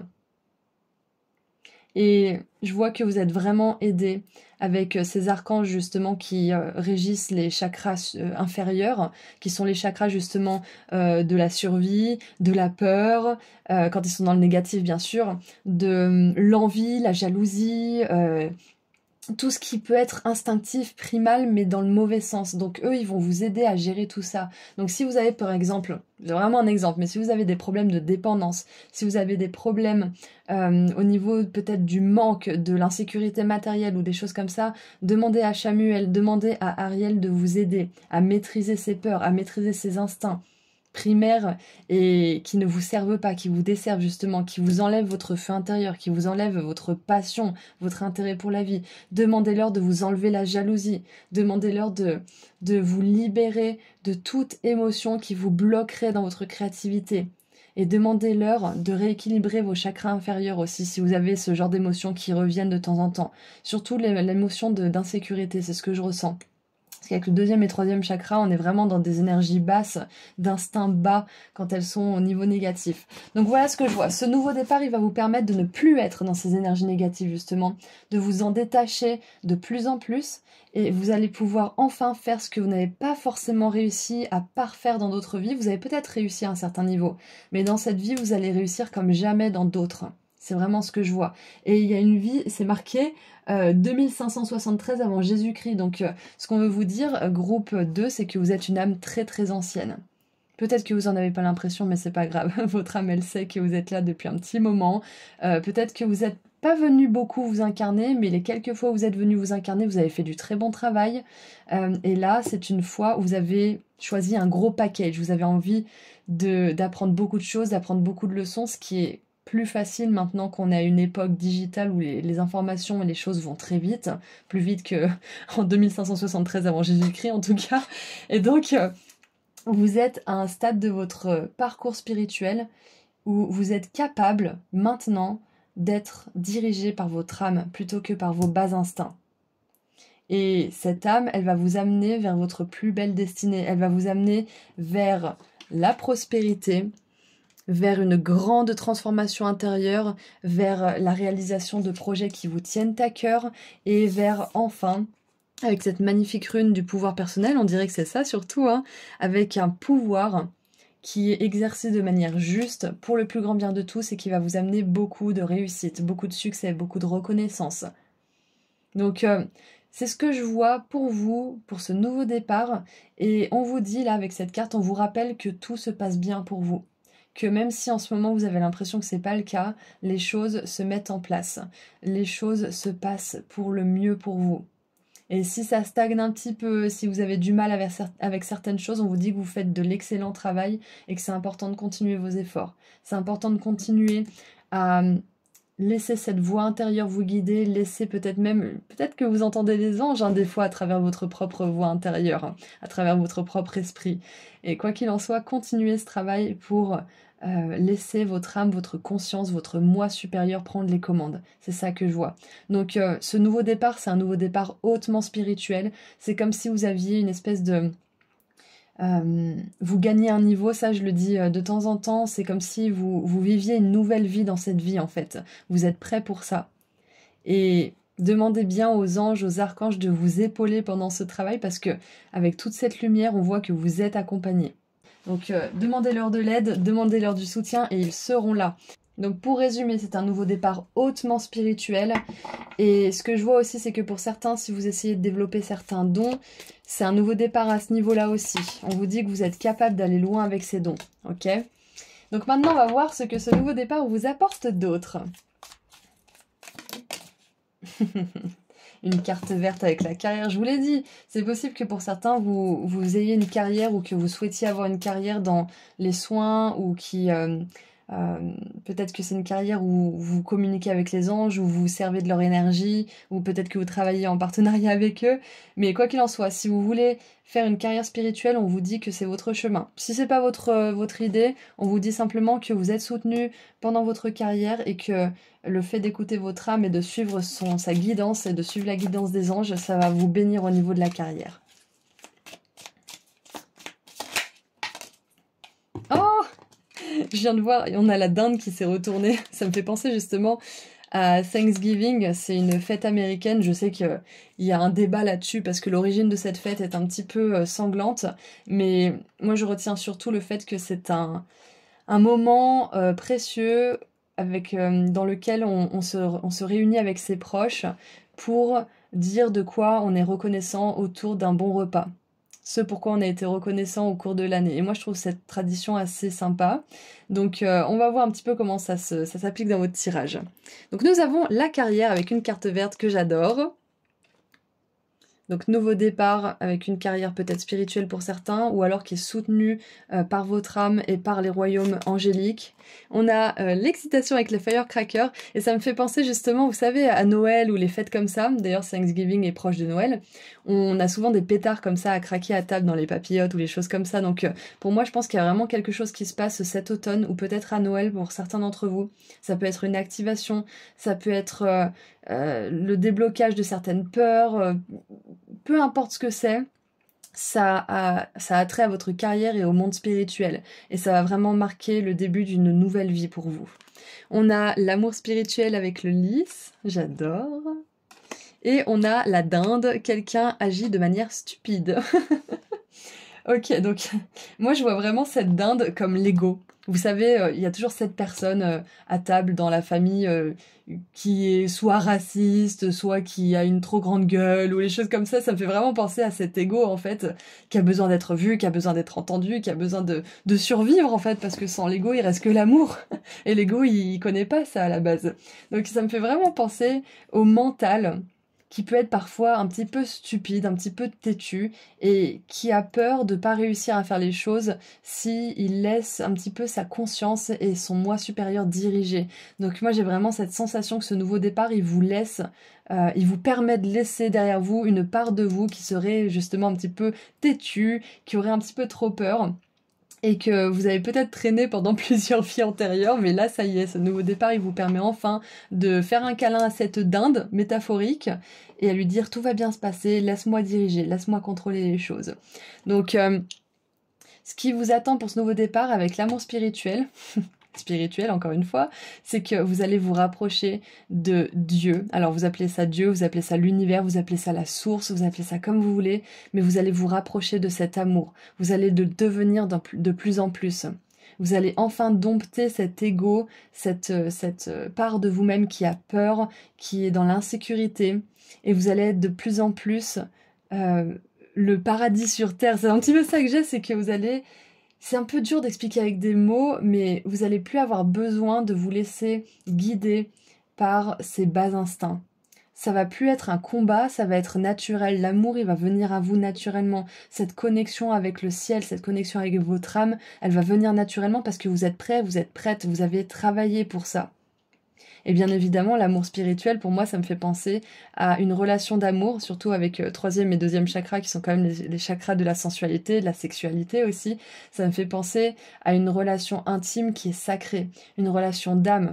Et je vois que vous êtes vraiment aidé avec euh, ces archanges justement qui euh, régissent les chakras euh, inférieurs, qui sont les chakras justement de la survie, de la peur, quand ils sont dans le négatif bien sûr, de hum, l'envie, la jalousie, tout ce qui peut être instinctif, primal, mais dans le mauvais sens. Donc eux, ils vont vous aider à gérer tout ça. Donc si vous avez par exemple, vraiment un exemple, mais si vous avez des problèmes de dépendance, si vous avez des problèmes euh, au niveau peut-être du manque, de l'insécurité matérielle ou des choses comme ça, demandez à Chamuel, demandez à Ariel de vous aider à maîtriser ses peurs, à maîtriser ses instincts primaires et qui ne vous servent pas, qui vous desservent justement, qui vous enlèvent votre feu intérieur, qui vous enlèvent votre passion, votre intérêt pour la vie. Demandez-leur de vous enlever la jalousie, demandez-leur de, de vous libérer de toute émotion qui vous bloquerait dans votre créativité. Et demandez-leur de rééquilibrer vos chakras inférieurs aussi si vous avez ce genre d'émotions qui reviennent de temps en temps. Surtout l'émotion d'insécurité, c'est ce que je ressens. Parce qu'avec le deuxième et troisième chakra, on est vraiment dans des énergies basses, d'instincts bas, quand elles sont au niveau négatif. Donc voilà ce que je vois. Ce nouveau départ, il va vous permettre de ne plus être dans ces énergies négatives, justement, de vous en détacher de plus en plus, et vous allez pouvoir enfin faire ce que vous n'avez pas forcément réussi à parfaire dans d'autres vies. Vous avez peut-être réussi à un certain niveau, mais dans cette vie, vous allez réussir comme jamais dans d'autres. C'est vraiment ce que je vois. Et il y a une vie, c'est marqué 2573 euh, avant Jésus-Christ. Donc euh, ce qu'on veut vous dire, euh, groupe 2, c'est que vous êtes une âme très très ancienne. Peut-être que vous n'en avez pas l'impression, mais c'est pas grave. Votre âme, elle sait que vous êtes là depuis un petit moment. Peut-être que vous n'êtes pas venu beaucoup vous incarner, mais les quelques fois où vous êtes venu vous incarner, vous avez fait du très bon travail. et là, c'est une fois où vous avez choisi un gros package. Vous avez envie d'apprendre beaucoup de choses, d'apprendre beaucoup de leçons, ce qui est plus facile maintenant qu'on est à une époque digitale où les, informations et les choses vont très vite, plus vite que en 2573 avant Jésus-Christ en tout cas. Et donc, euh, vous êtes à un stade de votre parcours spirituel où vous êtes capable maintenant d'être dirigé par votre âme plutôt que par vos bas instincts. Et cette âme, elle va vous amener vers votre plus belle destinée, elle va vous amener vers la prospérité, vers une grande transformation intérieure, vers la réalisation de projets qui vous tiennent à cœur et vers enfin avec cette magnifique rune du pouvoir personnel, on dirait que c'est ça surtout, hein, avec un pouvoir qui est exercé de manière juste pour le plus grand bien de tous et qui va vous amener beaucoup de réussite, beaucoup de succès, beaucoup de reconnaissance. Donc euh, c'est ce que je vois pour vous, pour ce nouveau départ, et on vous dit là avec cette carte, on vous rappelle que tout se passe bien pour vous que même si en ce moment vous avez l'impression que c'est pas le cas, les choses se mettent en place, les choses se passent pour le mieux pour vous. Et si ça stagne un petit peu, si vous avez du mal avec certaines choses, on vous dit que vous faites de l'excellent travail et que c'est important de continuer vos efforts. C'est important de continuer à laissez cette voix intérieure vous guider, laissez peut-être même, peut-être que vous entendez des anges hein, des fois à travers votre propre voix intérieure, hein, à travers votre propre esprit. Et quoi qu'il en soit, continuez ce travail pour euh, laisser votre âme, votre conscience, votre moi supérieur prendre les commandes. C'est ça que je vois. Donc euh, ce nouveau départ, c'est un nouveau départ hautement spirituel. C'est comme si vous aviez une espèce de euh, vous gagnez un niveau, ça je le dis euh, de temps en temps, c'est comme si vous, vous viviez une nouvelle vie dans cette vie en fait. Vous êtes prêt pour ça. Et demandez bien aux anges, aux archanges de vous épauler pendant ce travail parce que avec toute cette lumière, on voit que vous êtes accompagné. Donc euh, demandez-leur de l'aide, demandez-leur du soutien et ils seront là. Donc pour résumer, c'est un nouveau départ hautement spirituel. Et ce que je vois aussi, c'est que pour certains, si vous essayez de développer certains dons, c'est un nouveau départ à ce niveau-là aussi. On vous dit que vous êtes capable d'aller loin avec ces dons, ok Donc maintenant, on va voir ce que ce nouveau départ vous apporte d'autre. une carte verte avec la carrière. Je vous l'ai dit, c'est possible que pour certains, vous, vous ayez une carrière ou que vous souhaitiez avoir une carrière dans les soins ou qui, euh, euh, peut-être que c'est une carrière où vous communiquez avec les anges, où vous servez de leur énergie, ou peut-être que vous travaillez en partenariat avec eux. Mais quoi qu'il en soit, si vous voulez faire une carrière spirituelle, on vous dit que c'est votre chemin. Si c'est pas votre, euh, votre idée, on vous dit simplement que vous êtes soutenu pendant votre carrière et que le fait d'écouter votre âme et de suivre son, sa guidance et de suivre la guidance des anges, ça va vous bénir au niveau de la carrière. Oh je viens de voir, on a la dinde qui s'est retournée. Ça me fait penser justement à Thanksgiving. C'est une fête américaine. Je sais qu'il y a un débat là-dessus parce que l'origine de cette fête est un petit peu euh, sanglante. Mais moi, je retiens surtout le fait que c'est un, moment euh, précieux avec, euh, dans lequel on se réunit avec ses proches pour dire de quoi on est reconnaissant autour d'un bon repas ce pourquoi on a été reconnaissant au cours de l'année. Et moi, je trouve cette tradition assez sympa. Donc, euh, on va voir un petit peu comment ça s'applique dans votre tirage. Donc, nous avons la carrière avec une carte verte que j'adore. Donc nouveau départ avec une carrière peut-être spirituelle pour certains, ou alors qui est soutenue euh, par votre âme et par les royaumes angéliques. On a euh, l'excitation avec les firecrackers, et ça me fait penser justement, vous savez, à Noël ou les fêtes comme ça, d'ailleurs Thanksgiving est proche de Noël, on a souvent des pétards comme ça à craquer à table dans les papillotes ou les choses comme ça. Donc euh, pour moi, je pense qu'il y a vraiment quelque chose qui se passe cet automne ou peut-être à Noël pour certains d'entre vous. Ça peut être une activation, ça peut être euh, euh, le déblocage de certaines peurs, peu importe ce que c'est. Ça a, ça a trait à votre carrière et au monde spirituel. Et ça va vraiment marquer le début d'une nouvelle vie pour vous. On a l'amour spirituel avec le lys, j'adore. Et on a la dinde, quelqu'un agit de manière stupide. ok, donc moi je vois vraiment cette dinde comme l'ego. Vous savez, euh, il y a toujours cette personne euh, à table dans la famille euh, qui est soit raciste, soit qui a une trop grande gueule, ou les choses comme ça. Ça me fait vraiment penser à cet ego, en fait, qui a besoin d'être vu, qui a besoin d'être entendu, qui a besoin de, survivre, en fait, parce que sans l'ego, il reste que l'amour. Et l'ego, il, il connaît pas ça à la base. Donc ça me fait vraiment penser au mental qui peut être parfois un petit peu stupide, un petit peu têtu, et qui a peur de ne pas réussir à faire les choses s'il il laisse un petit peu sa conscience et son moi supérieur diriger. Donc moi j'ai vraiment cette sensation que ce nouveau départ, il vous laisse euh, il vous permet de laisser derrière vous une part de vous qui serait justement un petit peu têtu, qui aurait un petit peu trop peur et que vous avez peut-être traîné pendant plusieurs vies antérieures, mais là, ça y est, ce nouveau départ, il vous permet enfin de faire un câlin à cette dinde métaphorique et à lui dire tout va bien se passer, laisse-moi diriger, laisse-moi contrôler les choses. Donc, euh, ce qui vous attend pour ce nouveau départ avec l'amour spirituel, spirituel, encore une fois, c'est que vous allez vous rapprocher de Dieu. Alors vous appelez ça Dieu, vous appelez ça l'univers, vous appelez ça la source, vous appelez ça comme vous voulez, mais vous allez vous rapprocher de cet amour. Vous allez le devenir de plus en plus. Vous allez enfin dompter cet ego, cette, euh, cette euh, part de vous-même qui a peur, qui est dans l'insécurité, et vous allez être de plus en plus euh, le paradis sur terre. C'est un petit peu ça que j'ai, c'est que vous allez c'est un peu dur d'expliquer avec des mots, mais vous n'allez plus avoir besoin de vous laisser guider par ces bas instincts. Ça va plus être un combat, ça va être naturel. L'amour, il va venir à vous naturellement. Cette connexion avec le ciel, cette connexion avec votre âme, elle va venir naturellement parce que vous êtes prêt, vous êtes prête, vous avez travaillé pour ça. Et bien évidemment, l'amour spirituel, pour moi, ça me fait penser à une relation d'amour, surtout avec euh, troisième et deuxième chakra, qui sont quand même les, chakras de la sensualité, de la sexualité aussi. Ça me fait penser à une relation intime qui est sacrée, une relation d'âme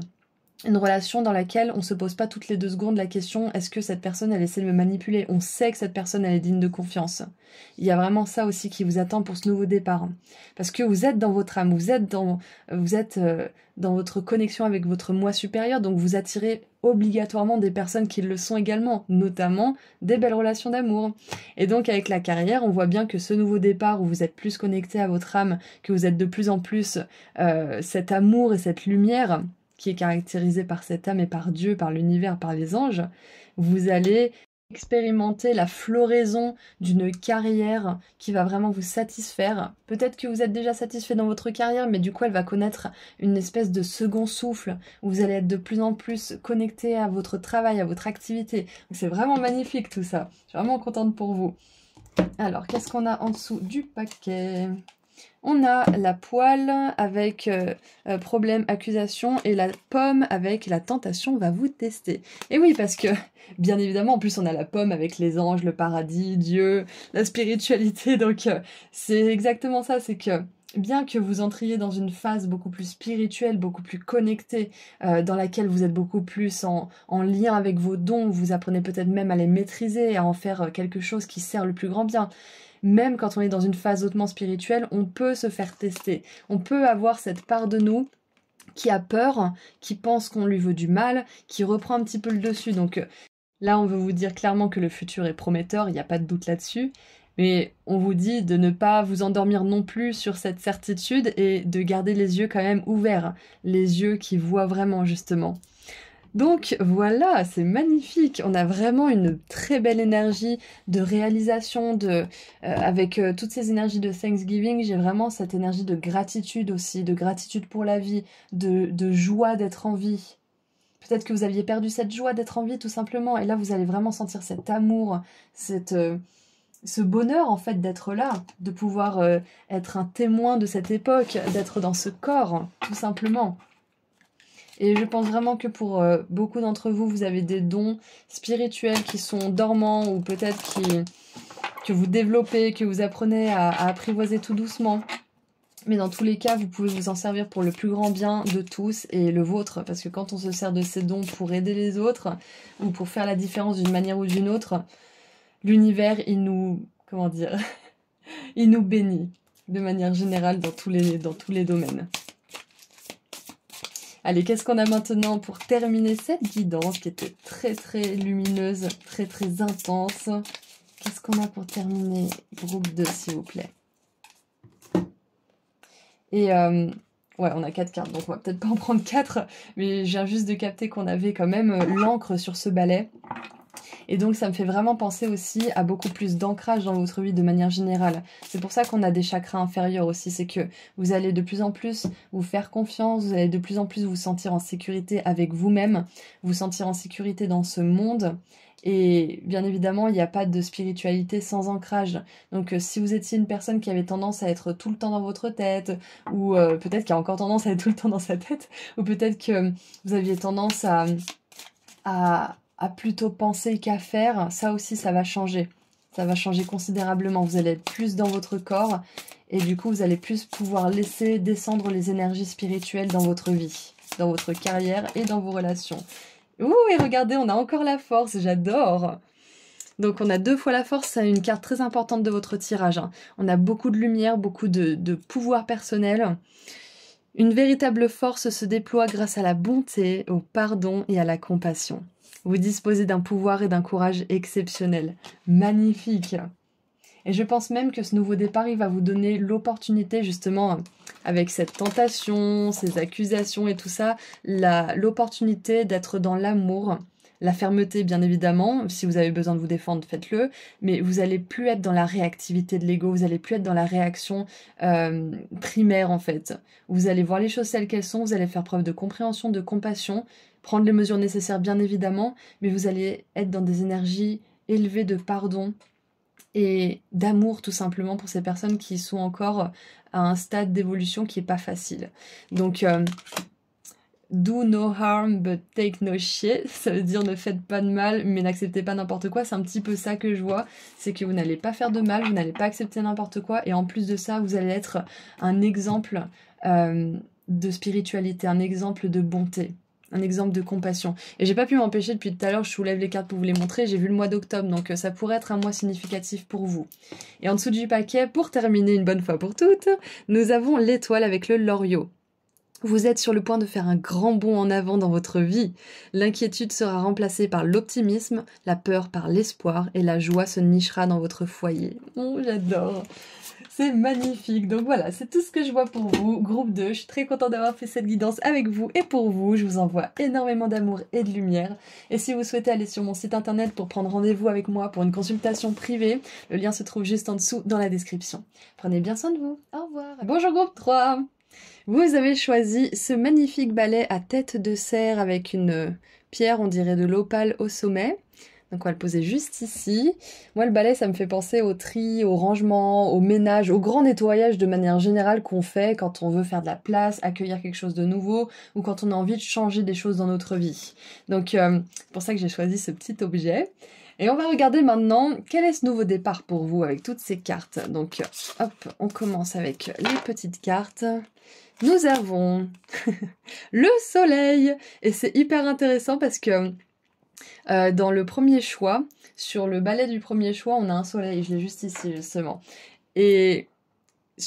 une relation dans laquelle on se pose pas toutes les deux secondes la question est-ce que cette personne elle essaie de me manipuler On sait que cette personne elle est digne de confiance. Il y a vraiment ça aussi qui vous attend pour ce nouveau départ, parce que vous êtes dans votre âme, vous êtes dans vous êtes euh, dans votre connexion avec votre moi supérieur, donc vous attirez obligatoirement des personnes qui le sont également, notamment des belles relations d'amour. Et donc avec la carrière, on voit bien que ce nouveau départ où vous êtes plus connecté à votre âme, que vous êtes de plus en plus euh, cet amour et cette lumière qui est caractérisé par cet âme et par Dieu, par l'univers, par les anges, vous allez expérimenter la floraison d'une carrière qui va vraiment vous satisfaire. Peut-être que vous êtes déjà satisfait dans votre carrière, mais du coup elle va connaître une espèce de second souffle où vous allez être de plus en plus connecté à votre travail, à votre activité. C'est vraiment magnifique tout ça. Je suis vraiment contente pour vous. Alors, qu'est-ce qu'on a en dessous du paquet on a la poêle avec euh, euh, problème, accusation, et la pomme avec la tentation va vous tester. Et oui, parce que, bien évidemment, en plus on a la pomme avec les anges, le paradis, Dieu, la spiritualité, donc euh, c'est exactement ça, c'est que bien que vous entriez dans une phase beaucoup plus spirituelle, beaucoup plus connectée, dans laquelle vous êtes beaucoup plus en, en lien avec vos dons, vous apprenez peut-être même à les maîtriser, à en faire quelque chose qui sert le plus grand bien, même quand on est dans une phase hautement spirituelle, on peut se faire tester. On peut avoir cette part de nous qui a peur, qui pense qu'on lui veut du mal, qui reprend un petit peu le dessus. Donc euh, là, on veut vous dire clairement que le futur est prometteur, il n'y a pas de doute là-dessus. Mais on vous dit de ne pas vous endormir non plus sur cette certitude et de garder les yeux quand même ouverts, les yeux qui voient vraiment justement. Donc voilà, c'est magnifique. On a vraiment une très belle énergie de réalisation, de euh, avec euh, toutes ces énergies de Thanksgiving, j'ai vraiment cette énergie de gratitude aussi, de gratitude pour la vie, de, joie d'être en vie. Peut-être que vous aviez perdu cette joie d'être en vie tout simplement, et là vous allez vraiment sentir cet amour, cette euh, ce bonheur en fait d'être là, de pouvoir être un témoin de cette époque, d'être dans ce corps, tout simplement. Et je pense vraiment que pour euh, beaucoup d'entre vous, vous avez des dons spirituels qui sont dormants ou peut-être qui que vous développez, que vous apprenez à, apprivoiser tout doucement. Mais dans tous les cas, vous pouvez vous en servir pour le plus grand bien de tous et le vôtre. Parce que quand on se sert de ces dons pour aider les autres ou pour faire la différence d'une manière ou d'une autre, l'univers, il nous... comment dire Il nous bénit de manière générale dans tous les, dans tous les domaines. Allez, qu'est-ce qu'on a maintenant pour terminer cette guidance qui était très très lumineuse, très très intense Qu'est-ce qu'on a pour terminer Groupe 2, s'il vous plaît. Et euh, ouais, on a quatre cartes, donc on va peut-être pas en prendre quatre, mais j'ai juste de capter qu'on avait quand même euh, l'encre sur ce balai. Et donc ça me fait vraiment penser aussi à beaucoup plus d'ancrage dans votre vie de manière générale. C'est pour ça qu'on a des chakras inférieurs aussi, c'est que vous allez de plus en plus vous faire confiance, vous allez de plus en plus vous sentir en sécurité avec vous-même, vous sentir en sécurité dans ce monde. Et bien évidemment, il n'y a pas de spiritualité sans ancrage. Donc euh, si vous étiez une personne qui avait tendance à être tout le temps dans votre tête, ou euh, peut-être qui a encore tendance à être tout le temps dans sa tête, ou peut-être que vous aviez tendance à, à à plutôt penser qu'à faire, ça aussi ça va changer. Ça va changer considérablement. Vous allez être plus dans votre corps et du coup vous allez plus pouvoir laisser descendre les énergies spirituelles dans votre vie, dans votre carrière et dans vos relations. Ouh, et regardez, on a encore la force, j'adore donc on a deux fois la force, c'est une carte très importante de votre tirage. Hein. On a beaucoup de lumière, beaucoup de, de pouvoir personnel. Une véritable force se déploie grâce à la bonté, au pardon et à la compassion. Vous disposez d'un pouvoir et d'un courage exceptionnel. Magnifique. Et je pense même que ce nouveau départ, il va vous donner l'opportunité justement, avec cette tentation, ces accusations et tout ça, l'opportunité d'être dans l'amour, la fermeté bien évidemment, si vous avez besoin de vous défendre, faites-le, mais vous allez plus être dans la réactivité de l'ego, vous allez plus être dans la réaction euh, primaire en fait. Vous allez voir les choses telles qu'elles sont, vous allez faire preuve de compréhension, de compassion, prendre les mesures nécessaires bien évidemment, mais vous allez être dans des énergies élevées de pardon et d'amour tout simplement pour ces personnes qui sont encore à un stade d'évolution qui n'est pas facile. Donc euh, do no harm but take no shit, ça veut dire ne faites pas de mal mais n'acceptez pas n'importe quoi, c'est un petit peu ça que je vois, c'est que vous n'allez pas faire de mal, vous n'allez pas accepter n'importe quoi et en plus de ça vous allez être un exemple euh, de spiritualité, un exemple de bonté un exemple de compassion. Et j'ai pas pu m'empêcher depuis tout à l'heure, je soulève les cartes pour vous les montrer, j'ai vu le mois d'octobre, donc euh, ça pourrait être un mois significatif pour vous. Et en dessous du paquet, pour terminer une bonne fois pour toutes, nous avons l'étoile avec le loriot. Vous êtes sur le point de faire un grand bond en avant dans votre vie. L'inquiétude sera remplacée par l'optimisme, la peur par l'espoir et la joie se nichera dans votre foyer. Oh, j'adore. C'est magnifique. Donc voilà, c'est tout ce que je vois pour vous. Groupe 2, je suis très contente d'avoir fait cette guidance avec vous et pour vous. Je vous envoie énormément d'amour et de lumière. Et si vous souhaitez aller sur mon site internet pour prendre rendez-vous avec moi pour une consultation privée, le lien se trouve juste en dessous dans la description. Prenez bien soin de vous. Au revoir. Bonjour groupe 3. Vous avez choisi ce magnifique balai à tête de cerf avec une pierre, on dirait de l'opale au sommet. Donc on va le poser juste ici. Moi le balai ça me fait penser au tri, au rangement, au ménage, au grand nettoyage de manière générale qu'on fait quand on veut faire de la place, accueillir quelque chose de nouveau ou quand on a envie de changer des choses dans notre vie. Donc euh, c'est pour ça que j'ai choisi ce petit objet. Et on va regarder maintenant quel est ce nouveau départ pour vous avec toutes ces cartes. Donc hop, on commence avec les petites cartes nous avons le soleil. Et c'est hyper intéressant parce que euh, dans le premier choix, sur le ballet du premier choix, on a un soleil, je l'ai juste ici justement. Et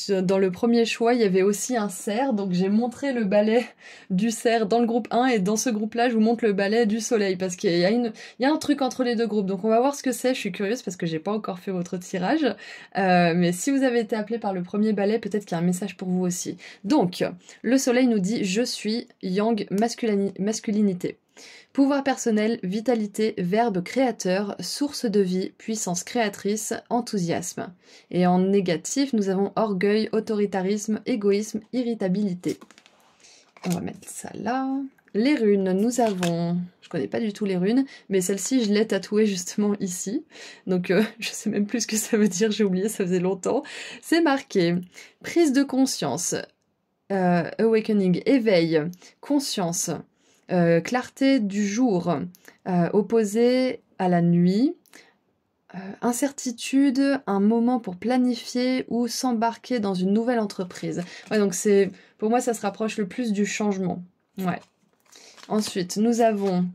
dans le premier choix, il y avait aussi un cerf, donc j'ai montré le ballet du cerf dans le groupe 1 et dans ce groupe-là, je vous montre le ballet du soleil parce qu'il y, a y a un truc entre les deux groupes. Donc on va voir ce que c'est, je suis curieuse parce que j'ai pas encore fait votre tirage. Euh, mais si vous avez été appelé par le premier ballet, peut-être qu'il y a un message pour vous aussi. Donc, le soleil nous dit Je suis yang masculinité. Pouvoir personnel, vitalité, verbe créateur, source de vie, puissance créatrice, enthousiasme. Et en négatif, nous avons orgueil, autoritarisme, égoïsme, irritabilité. On va mettre ça là. Les runes, nous avons... Je connais pas du tout les runes, mais celle-ci, je l'ai tatouée justement ici. Donc, euh, je sais même plus ce que ça veut dire, j'ai oublié, ça faisait longtemps. C'est marqué « Prise de conscience euh, Awakening »,« Éveil »,« Conscience »,« euh, clarté du jour euh, opposée à la nuit. Euh, incertitude, un moment pour planifier ou s'embarquer dans une nouvelle entreprise. donc c'est pour moi ça se rapproche le plus du changement. Ensuite, nous avons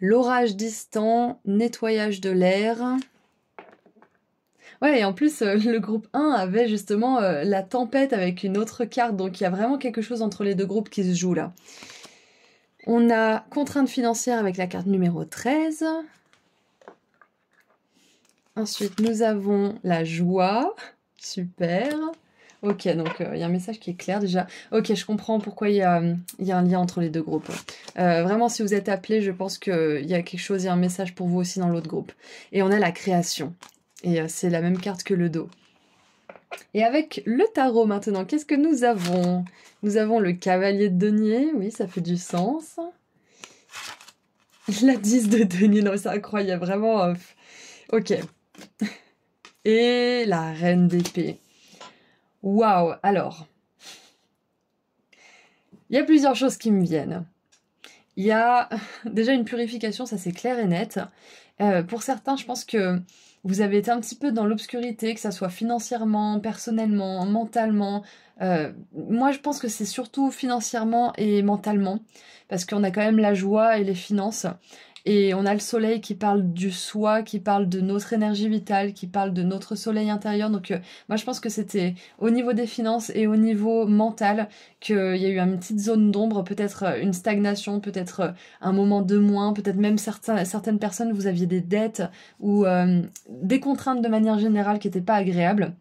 l'orage distant, nettoyage de l'air. Ouais, et en plus, le groupe 1 avait justement la tempête avec une autre carte, donc il y a vraiment quelque chose entre les deux groupes qui se joue là. On a contrainte financière avec la carte numéro 13. Ensuite, nous avons la joie. Super. Ok, donc euh, il y a un message qui est clair déjà. Ok, je comprends pourquoi il y, a, un lien entre les deux groupes. Euh, vraiment, si vous êtes appelé, je pense qu'il y a quelque chose, il y a un message pour vous aussi dans l'autre groupe. Et on a la création. Et euh, c'est la même carte que le dos. Et avec le tarot maintenant, qu'est-ce que nous avons nous avons le cavalier de denier, oui, ça fait du sens. La 10 de denier, non, c'est incroyable, vraiment. Euh, ok. Et la reine d'épée. Waouh, alors. Il y a plusieurs choses qui me viennent. Il y a déjà une purification, ça c'est clair et net. Euh, pour certains, je pense que vous avez été un petit peu dans l'obscurité, que ça soit financièrement, personnellement, mentalement. Euh, moi, je pense que c'est surtout financièrement et mentalement, parce qu'on a quand même la joie et les finances. Et on a le soleil qui parle du soi, qui parle de notre énergie vitale, qui parle de notre soleil intérieur. Donc euh, moi je pense que c'était au niveau des finances et au niveau mental qu'il y a eu une petite zone d'ombre, peut-être euh, une stagnation, peut-être euh, un moment de moins, peut-être même certaines personnes vous aviez des dettes ou des contraintes de manière générale qui n'étaient pas agréables.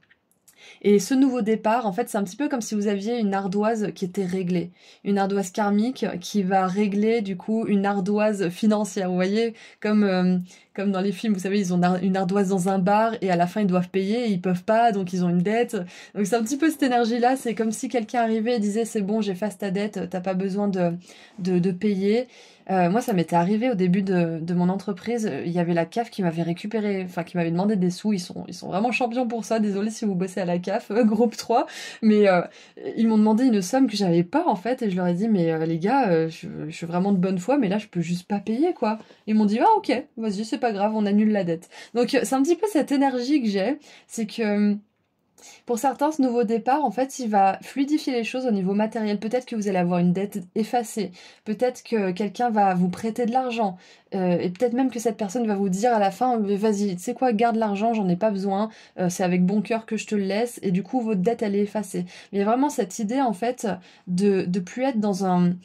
Et ce nouveau départ, en fait, c'est un petit peu comme si vous aviez une ardoise qui était réglée, une ardoise karmique qui va régler du coup une ardoise financière. Vous voyez, comme euh, comme dans les films, vous savez, ils ont une ardoise dans un bar et à la fin ils doivent payer, ils peuvent pas, donc ils ont une dette. Donc c'est un petit peu cette énergie là. C'est comme si quelqu'un arrivait et disait c'est bon, j'efface ta dette, t'as pas besoin de, de payer. Euh, moi, ça m'était arrivé au début de, de, mon entreprise. Il y avait la CAF qui m'avait récupéré, enfin, qui m'avait demandé des sous. Ils sont, ils sont vraiment champions pour ça. Désolé si vous bossez à la CAF, euh, groupe 3. Mais euh, ils m'ont demandé une somme que j'avais pas, en fait. Et je leur ai dit, mais les gars, je, je, suis vraiment de bonne foi, mais là, je peux juste pas payer, quoi. Ils m'ont dit, ah, ok, vas-y, c'est pas grave, on annule la dette. Donc, c'est un petit peu cette énergie que j'ai. C'est que pour certains, ce nouveau départ, en fait, il va fluidifier les choses au niveau matériel. Peut-être que vous allez avoir une dette effacée, peut-être que quelqu'un va vous prêter de l'argent, euh, et peut-être même que cette personne va vous dire à la fin, vas-y, tu sais quoi, garde l'argent, j'en ai pas besoin, euh, c'est avec bon cœur que je te le laisse, et du coup, votre dette, elle est effacée. Mais il y a vraiment cette idée, en fait, de ne plus être dans un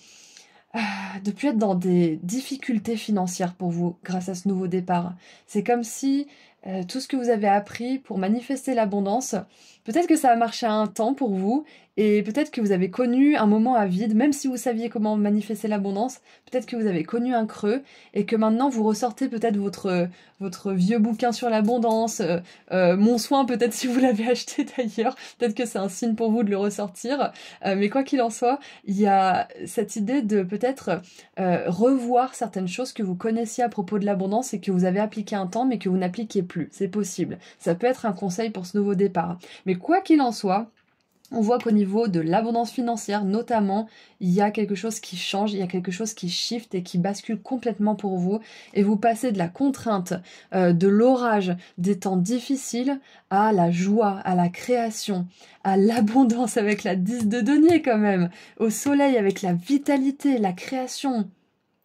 ah, de plus être dans des difficultés financières pour vous grâce à ce nouveau départ. C'est comme si euh, tout ce que vous avez appris pour manifester l'abondance. Peut-être que ça a marché à un temps pour vous et peut-être que vous avez connu un moment à vide, même si vous saviez comment manifester l'abondance, peut-être que vous avez connu un creux et que maintenant vous ressortez peut-être votre, votre vieux bouquin sur l'abondance, euh, euh, mon soin peut-être si vous l'avez acheté d'ailleurs, peut-être que c'est un signe pour vous de le ressortir. Euh, mais quoi qu'il en soit, il y a cette idée de peut-être revoir certaines choses que vous connaissiez à propos de l'abondance et que vous avez appliqué un temps mais que vous n'appliquez plus. C'est possible. Ça peut être un conseil pour ce nouveau départ. Mais quoi qu'il en soit, on voit qu'au niveau de l'abondance financière notamment, il y a quelque chose qui change, il y a quelque chose qui shift et qui bascule complètement pour vous et vous passez de la contrainte, euh, de l'orage, des temps difficiles à la joie, à la création, à l'abondance avec la 10 de denier quand même, au soleil avec la vitalité, la création,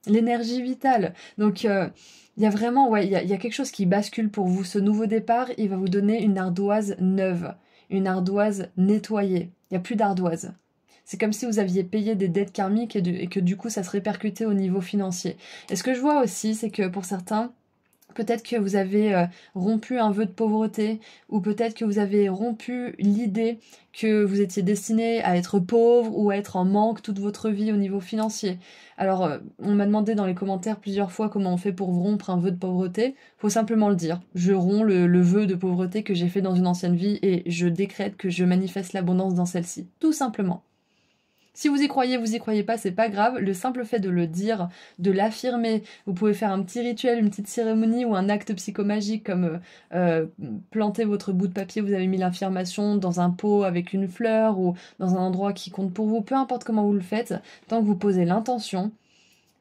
l'énergie vitale. Donc euh, il y a vraiment, ouais, il y a quelque chose qui bascule pour vous. Ce nouveau départ, il va vous donner une ardoise neuve une ardoise nettoyée. Il n'y a plus d'ardoise. C'est comme si vous aviez payé des dettes karmiques et, et que du coup ça se répercutait au niveau financier. Et ce que je vois aussi, c'est que pour certains, Peut-être que vous avez euh, rompu un vœu de pauvreté, ou peut-être que vous avez rompu l'idée que vous étiez destiné à être pauvre ou à être en manque toute votre vie au niveau financier. Alors, euh, on m'a demandé dans les commentaires plusieurs fois comment on fait pour rompre un vœu de pauvreté. Faut simplement le dire. Je romps le, vœu de pauvreté que j'ai fait dans une ancienne vie et je décrète que je manifeste l'abondance dans celle-ci. Tout simplement. Si vous y croyez, vous y croyez pas, c'est pas grave. Le simple fait de le dire, de l'affirmer, vous pouvez faire un petit rituel, une petite cérémonie ou un acte psychomagique comme euh, euh, planter votre bout de papier, vous avez mis l'affirmation dans un pot avec une fleur ou dans un endroit qui compte pour vous, peu importe comment vous le faites, tant que vous posez l'intention,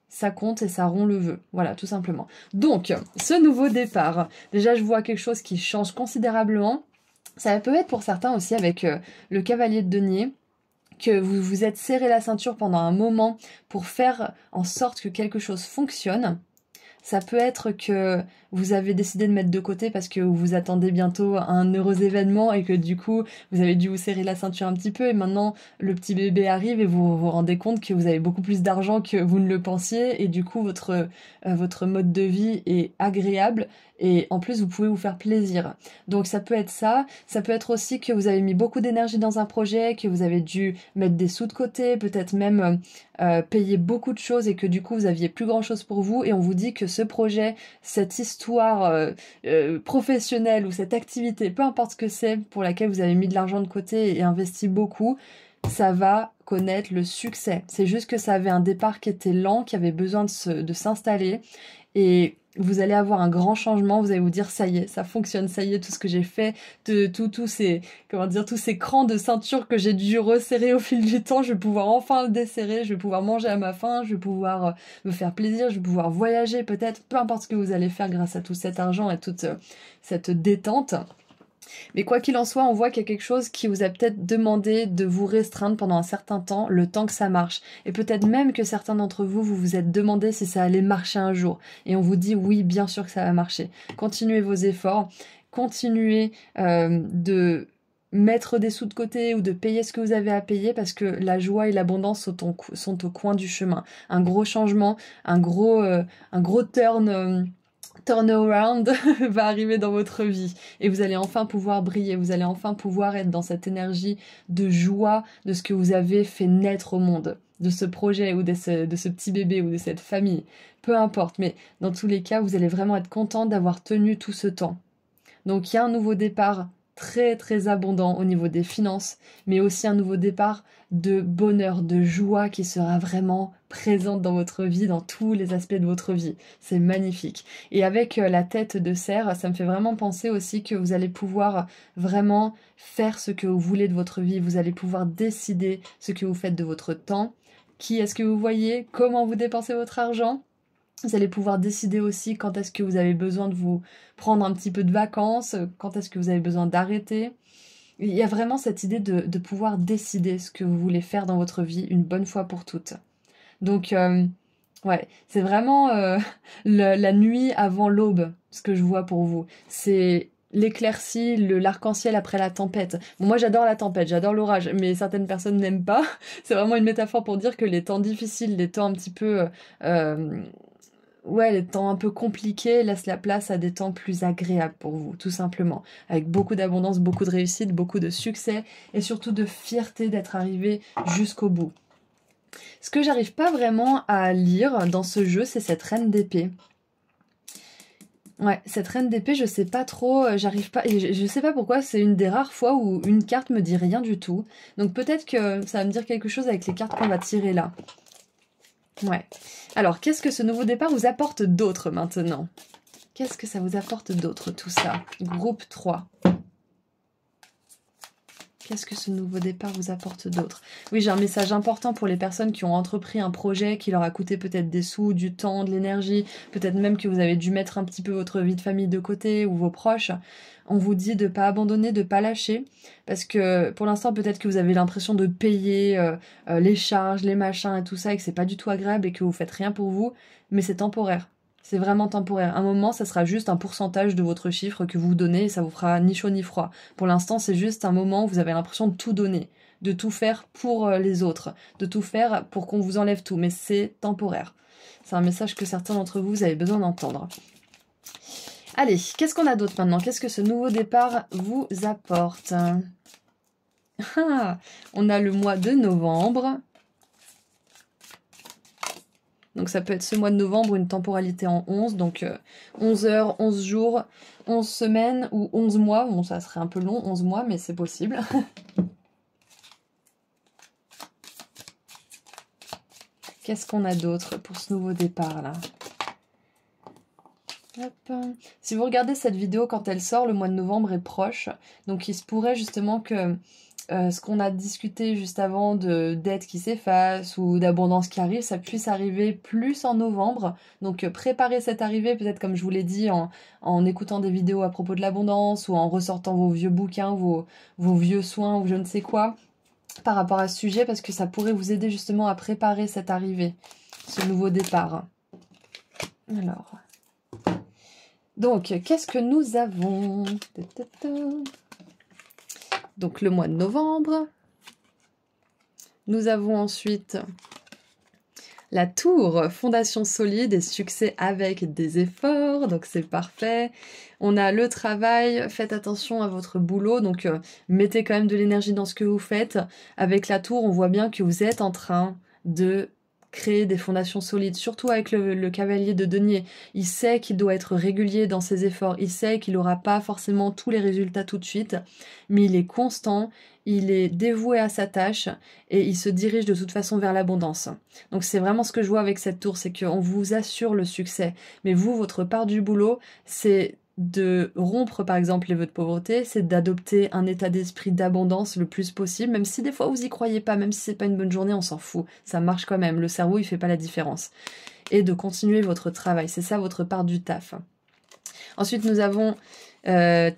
ça compte et ça rompt le vœu. Voilà, tout simplement. Donc, ce nouveau départ, déjà je vois quelque chose qui change considérablement. Ça peut être pour certains aussi avec euh, le cavalier de denier que vous vous êtes serré la ceinture pendant un moment pour faire en sorte que quelque chose fonctionne. Ça peut être que vous avez décidé de mettre de côté parce que vous attendez bientôt un heureux événement et que du coup vous avez dû vous serrer la ceinture un petit peu et maintenant le petit bébé arrive et vous vous rendez compte que vous avez beaucoup plus d'argent que vous ne le pensiez et du coup votre, euh, votre mode de vie est agréable et en plus, vous pouvez vous faire plaisir. Donc ça peut être ça. Ça peut être aussi que vous avez mis beaucoup d'énergie dans un projet, que vous avez dû mettre des sous de côté, peut-être même euh, euh, payer beaucoup de choses et que du coup, vous aviez plus grand-chose pour vous. Et on vous dit que ce projet, cette histoire euh, professionnelle ou cette activité, peu importe ce que c'est, pour laquelle vous avez mis de l'argent de côté et investi beaucoup, ça va connaître le succès. C'est juste que ça avait un départ qui était lent, qui avait besoin de s'installer. Et vous allez avoir un grand changement, vous allez vous dire ça y est, ça fonctionne, ça y est, tout ce que j'ai fait, de, tout, tout ces, comment dire, tous ces crans de ceinture que j'ai dû resserrer au fil du temps, je vais pouvoir enfin le desserrer, je vais pouvoir manger à ma faim, je vais pouvoir euh, me faire plaisir, je vais pouvoir voyager peut-être, peu importe ce que vous allez faire grâce à tout cet argent et toute euh, cette détente. Mais quoi qu'il en soit, on voit qu'il y a quelque chose qui vous a peut-être demandé de vous restreindre pendant un certain temps, le temps que ça marche. Et peut-être même que certains d'entre vous, vous vous êtes demandé si ça allait marcher un jour. Et on vous dit oui, bien sûr que ça va marcher. Continuez vos efforts, continuez euh, de mettre des sous de côté ou de payer ce que vous avez à payer parce que la joie et l'abondance sont, au coin du chemin. Un gros changement, un gros, euh, un gros turn. Euh, around va arriver dans votre vie et vous allez enfin pouvoir briller, vous allez enfin pouvoir être dans cette énergie de joie de ce que vous avez fait naître au monde, de ce projet ou de ce, de ce petit bébé ou de cette famille, peu importe, mais dans tous les cas, vous allez vraiment être content d'avoir tenu tout ce temps. Donc il y a un nouveau départ très très abondant au niveau des finances, mais aussi un nouveau départ de bonheur, de joie qui sera vraiment présente dans votre vie, dans tous les aspects de votre vie. C'est magnifique. Et avec euh, la tête de serre ça me fait vraiment penser aussi que vous allez pouvoir vraiment faire ce que vous voulez de votre vie, vous allez pouvoir décider ce que vous faites de votre temps, qui est-ce que vous voyez, comment vous dépensez votre argent, vous allez pouvoir décider aussi quand est-ce que vous avez besoin de vous prendre un petit peu de vacances, quand est-ce que vous avez besoin d'arrêter. Il y a vraiment cette idée de, pouvoir décider ce que vous voulez faire dans votre vie une bonne fois pour toutes. Donc, euh, ouais, c'est vraiment euh, la nuit avant l'aube, ce que je vois pour vous. C'est l'éclaircie, l'arc-en-ciel après la tempête. moi j'adore la tempête, j'adore l'orage, mais certaines personnes n'aiment pas. C'est vraiment une métaphore pour dire que les temps difficiles, les temps un petit peu... Euh, ouais, les temps un peu compliqués laissent la place à des temps plus agréables pour vous, tout simplement. Avec beaucoup d'abondance, beaucoup de réussite, beaucoup de succès et surtout de fierté d'être arrivé jusqu'au bout. Ce que j'arrive pas vraiment à lire dans ce jeu, c'est cette reine d'épée. Ouais, cette reine d'épée, je sais pas trop, euh, j'arrive pas, je, je, sais pas pourquoi, c'est une des rares fois où une carte me dit rien du tout. Donc peut-être que ça va me dire quelque chose avec les cartes qu'on va tirer là. Ouais. Alors, qu'est-ce que ce nouveau départ vous apporte d'autre maintenant Qu'est-ce que ça vous apporte d'autre, tout ça Groupe 3. Qu'est-ce que ce nouveau départ vous apporte d'autre Oui, j'ai un message important pour les personnes qui ont entrepris un projet qui leur a coûté peut-être des sous, du temps, de l'énergie, peut-être même que vous avez dû mettre un petit peu votre vie de famille de côté ou vos proches. On vous dit de ne pas abandonner, de ne pas lâcher, parce que pour l'instant peut-être que vous avez l'impression de payer euh, euh, les charges, les machins et tout ça, et que n'est pas du tout agréable et que vous faites rien pour vous, mais c'est temporaire. C'est vraiment temporaire. Un moment, ça sera juste un pourcentage de votre chiffre que vous donnez et ça vous fera ni chaud ni froid. Pour l'instant, c'est juste un moment où vous avez l'impression de tout donner, de tout faire pour euh, les autres, de tout faire pour qu'on vous enlève tout, mais c'est temporaire. C'est un message que certains d'entre vous, avez besoin d'entendre. Allez, qu'est-ce qu'on a d'autre maintenant Qu'est-ce que ce nouveau départ vous apporte ah, On a le mois de novembre, donc ça peut être ce mois de novembre, une temporalité en 11, donc 11 euh, heures, 11 jours, 11 semaines ou 11 mois. Bon, ça serait un peu long, 11 mois, mais c'est possible. Qu'est-ce qu'on a d'autre pour ce nouveau départ là Si vous regardez cette vidéo quand elle sort, le mois de novembre est proche. Donc il se pourrait justement que euh, ce qu'on a discuté juste avant de dettes qui s'efface ou d'abondance qui arrive, ça puisse arriver plus en novembre. Donc euh, préparer cette arrivée, peut-être comme je vous l'ai dit, en, écoutant des vidéos à propos de l'abondance ou en ressortant vos vieux bouquins, vos, vieux soins ou je ne sais quoi par rapport à ce sujet parce que ça pourrait vous aider justement à préparer cette arrivée, ce nouveau départ. Alors. Donc, qu'est-ce que nous avons donc le mois de novembre. Nous avons ensuite la tour, fondation solide et succès avec des efforts, donc c'est parfait. On a le travail, faites attention à votre boulot, donc euh, mettez quand même de l'énergie dans ce que vous faites. Avec la tour, on voit bien que vous êtes en train de créer des fondations solides, surtout avec le, cavalier de denier. Il sait qu'il doit être régulier dans ses efforts, il sait qu'il n'aura pas forcément tous les résultats tout de suite, mais il est constant, il est dévoué à sa tâche et il se dirige de toute façon vers l'abondance. Donc c'est vraiment ce que je vois avec cette tour, c'est qu'on vous assure le succès, mais vous, votre part du boulot, c'est de rompre par exemple les vœux de pauvreté, c'est d'adopter un état d'esprit d'abondance le plus possible, même si des fois vous y croyez pas, même si c'est pas une bonne journée, on s'en fout, ça marche quand même, le cerveau il fait pas la différence. Et de continuer votre travail, c'est ça votre part du taf. Ensuite nous avons euh,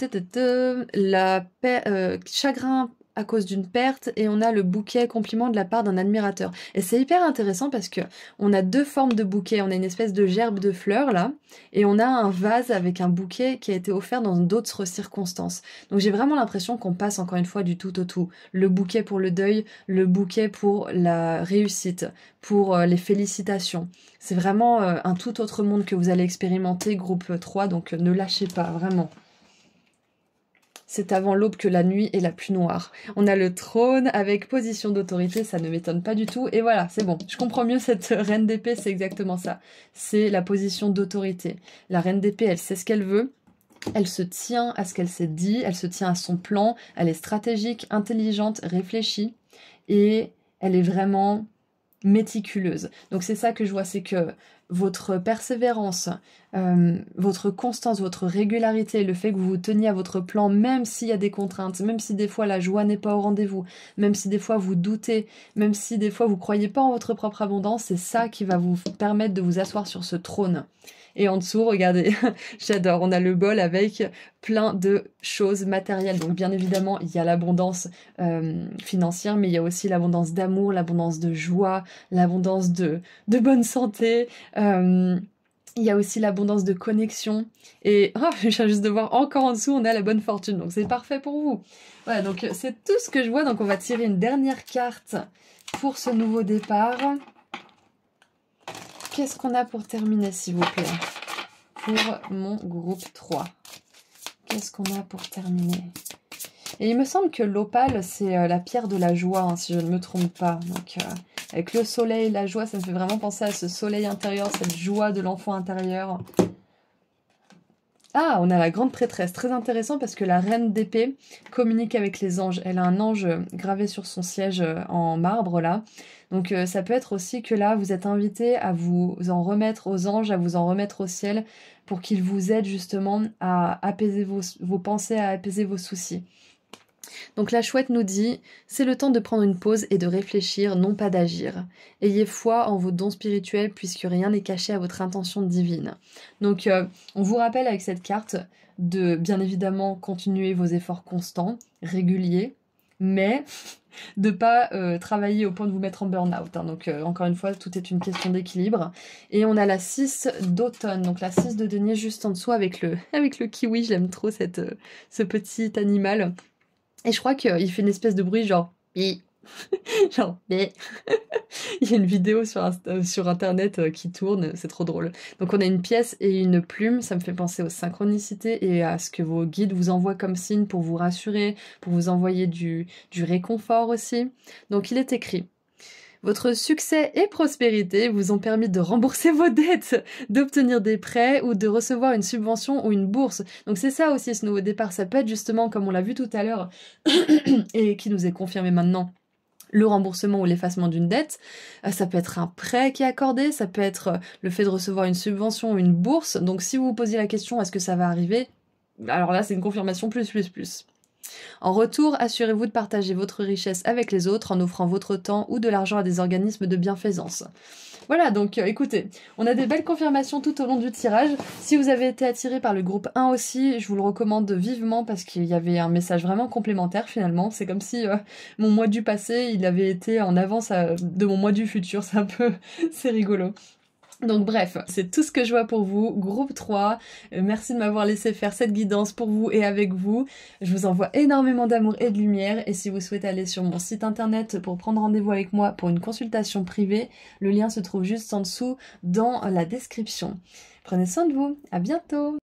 la paix, euh, chagrin à cause d'une perte et on a le bouquet compliment de la part d'un admirateur. Et c'est hyper intéressant parce que on a deux formes de bouquets. On a une espèce de gerbe de fleurs là et on a un vase avec un bouquet qui a été offert dans d'autres circonstances. Donc j'ai vraiment l'impression qu'on passe encore une fois du tout au tout. Le bouquet pour le deuil, le bouquet pour la réussite, pour euh, les félicitations. C'est vraiment euh, un tout autre monde que vous allez expérimenter groupe 3 euh, donc ne lâchez pas vraiment c'est avant l'aube que la nuit est la plus noire. On a le trône avec position d'autorité, ça ne m'étonne pas du tout. Et voilà, c'est bon, je comprends mieux cette reine d'épée, c'est exactement ça. C'est la position d'autorité. La reine d'épée, elle sait ce qu'elle veut, elle se tient à ce qu'elle s'est dit, elle se tient à son plan, elle est stratégique, intelligente, réfléchie, et elle est vraiment méticuleuse. Donc c'est ça que je vois, c'est que votre persévérance, euh, votre constance, votre régularité, le fait que vous vous teniez à votre plan, même s'il y a des contraintes, même si des fois la joie n'est pas au rendez-vous, même si des fois vous doutez, même si des fois vous croyez pas en votre propre abondance, c'est ça qui va vous permettre de vous asseoir sur ce trône. Et en dessous, regardez, j'adore, on a le bol avec plein de choses matérielles. Donc bien évidemment, il y a l'abondance euh, financière, mais il y a aussi l'abondance d'amour, l'abondance de joie, l'abondance de, bonne santé. Euh, il y a aussi l'abondance de connexion. Et oh, je viens juste de voir encore en dessous, on a la bonne fortune. Donc c'est parfait pour vous. Voilà, donc euh, c'est tout ce que je vois. Donc on va tirer une dernière carte pour ce nouveau départ. Qu'est-ce qu'on a pour terminer, s'il vous plaît Pour mon groupe 3. Qu'est-ce qu'on a pour terminer Et il me semble que l'opale, c'est euh, la pierre de la joie, hein, si je ne me trompe pas. Donc, euh, avec le soleil, la joie, ça me fait vraiment penser à ce soleil intérieur, cette joie de l'enfant intérieur. Ah, on a la grande prêtresse, très intéressant parce que la reine d'épée communique avec les anges. Elle a un ange gravé sur son siège euh, en marbre là, donc euh, ça peut être aussi que là, vous êtes invité à vous en remettre aux anges, à vous en remettre au ciel, pour qu'ils vous aident justement à apaiser vos, pensées, à apaiser vos soucis. Donc la chouette nous dit C'est le temps de prendre une pause et de réfléchir, non pas d'agir. Ayez foi en vos dons spirituels puisque rien n'est caché à votre intention divine. Donc euh, on vous rappelle avec cette carte de bien évidemment continuer vos efforts constants, réguliers, mais de pas euh, travailler au point de vous mettre en burn-out. Hein. Donc, euh, encore une fois, tout est une question d'équilibre. Et on a la 6 d'automne, donc la 6 de denier juste en dessous avec le, avec le kiwi. J'aime trop cette, euh, ce petit animal. Et je crois qu'il fait une espèce de bruit genre... Genre, mais il y a une vidéo sur, euh, sur internet euh, qui tourne, c'est trop drôle. Donc on a une pièce et une plume, ça me fait penser aux synchronicités et à ce que vos guides vous envoient comme signe pour vous rassurer, pour vous envoyer du, du réconfort aussi. Donc il est écrit. Votre succès et prospérité vous ont permis de rembourser vos dettes, d'obtenir des prêts ou de recevoir une subvention ou une bourse. Donc c'est ça aussi ce nouveau départ, ça peut être justement comme on l'a vu tout à l'heure et qui nous est confirmé maintenant le remboursement ou l'effacement d'une dette. Euh, ça peut être un prêt qui est accordé, ça peut être euh, le fait de recevoir une subvention ou une bourse. Donc si vous vous posez la question est-ce que ça va arriver Alors là, c'est une confirmation plus plus plus. En retour, assurez-vous de partager votre richesse avec les autres en offrant votre temps ou de l'argent à des organismes de bienfaisance. Voilà, donc euh, écoutez, on a des belles confirmations tout au long du tirage. Si vous avez été attiré par le groupe 1 aussi, je vous le recommande vivement parce qu'il y avait un message vraiment complémentaire finalement. C'est comme si euh, mon mois du passé, il avait été en avance euh, de mon mois du futur. C'est un peu, c'est rigolo. Donc bref, c'est tout ce que je vois pour vous. Groupe 3, euh, merci de m'avoir laissé faire cette guidance pour vous et avec vous. Je vous envoie énormément d'amour et de lumière et si vous souhaitez aller sur mon site internet pour prendre rendez-vous avec moi pour une consultation privée, le lien se trouve juste en dessous dans la description. Prenez soin de vous, à bientôt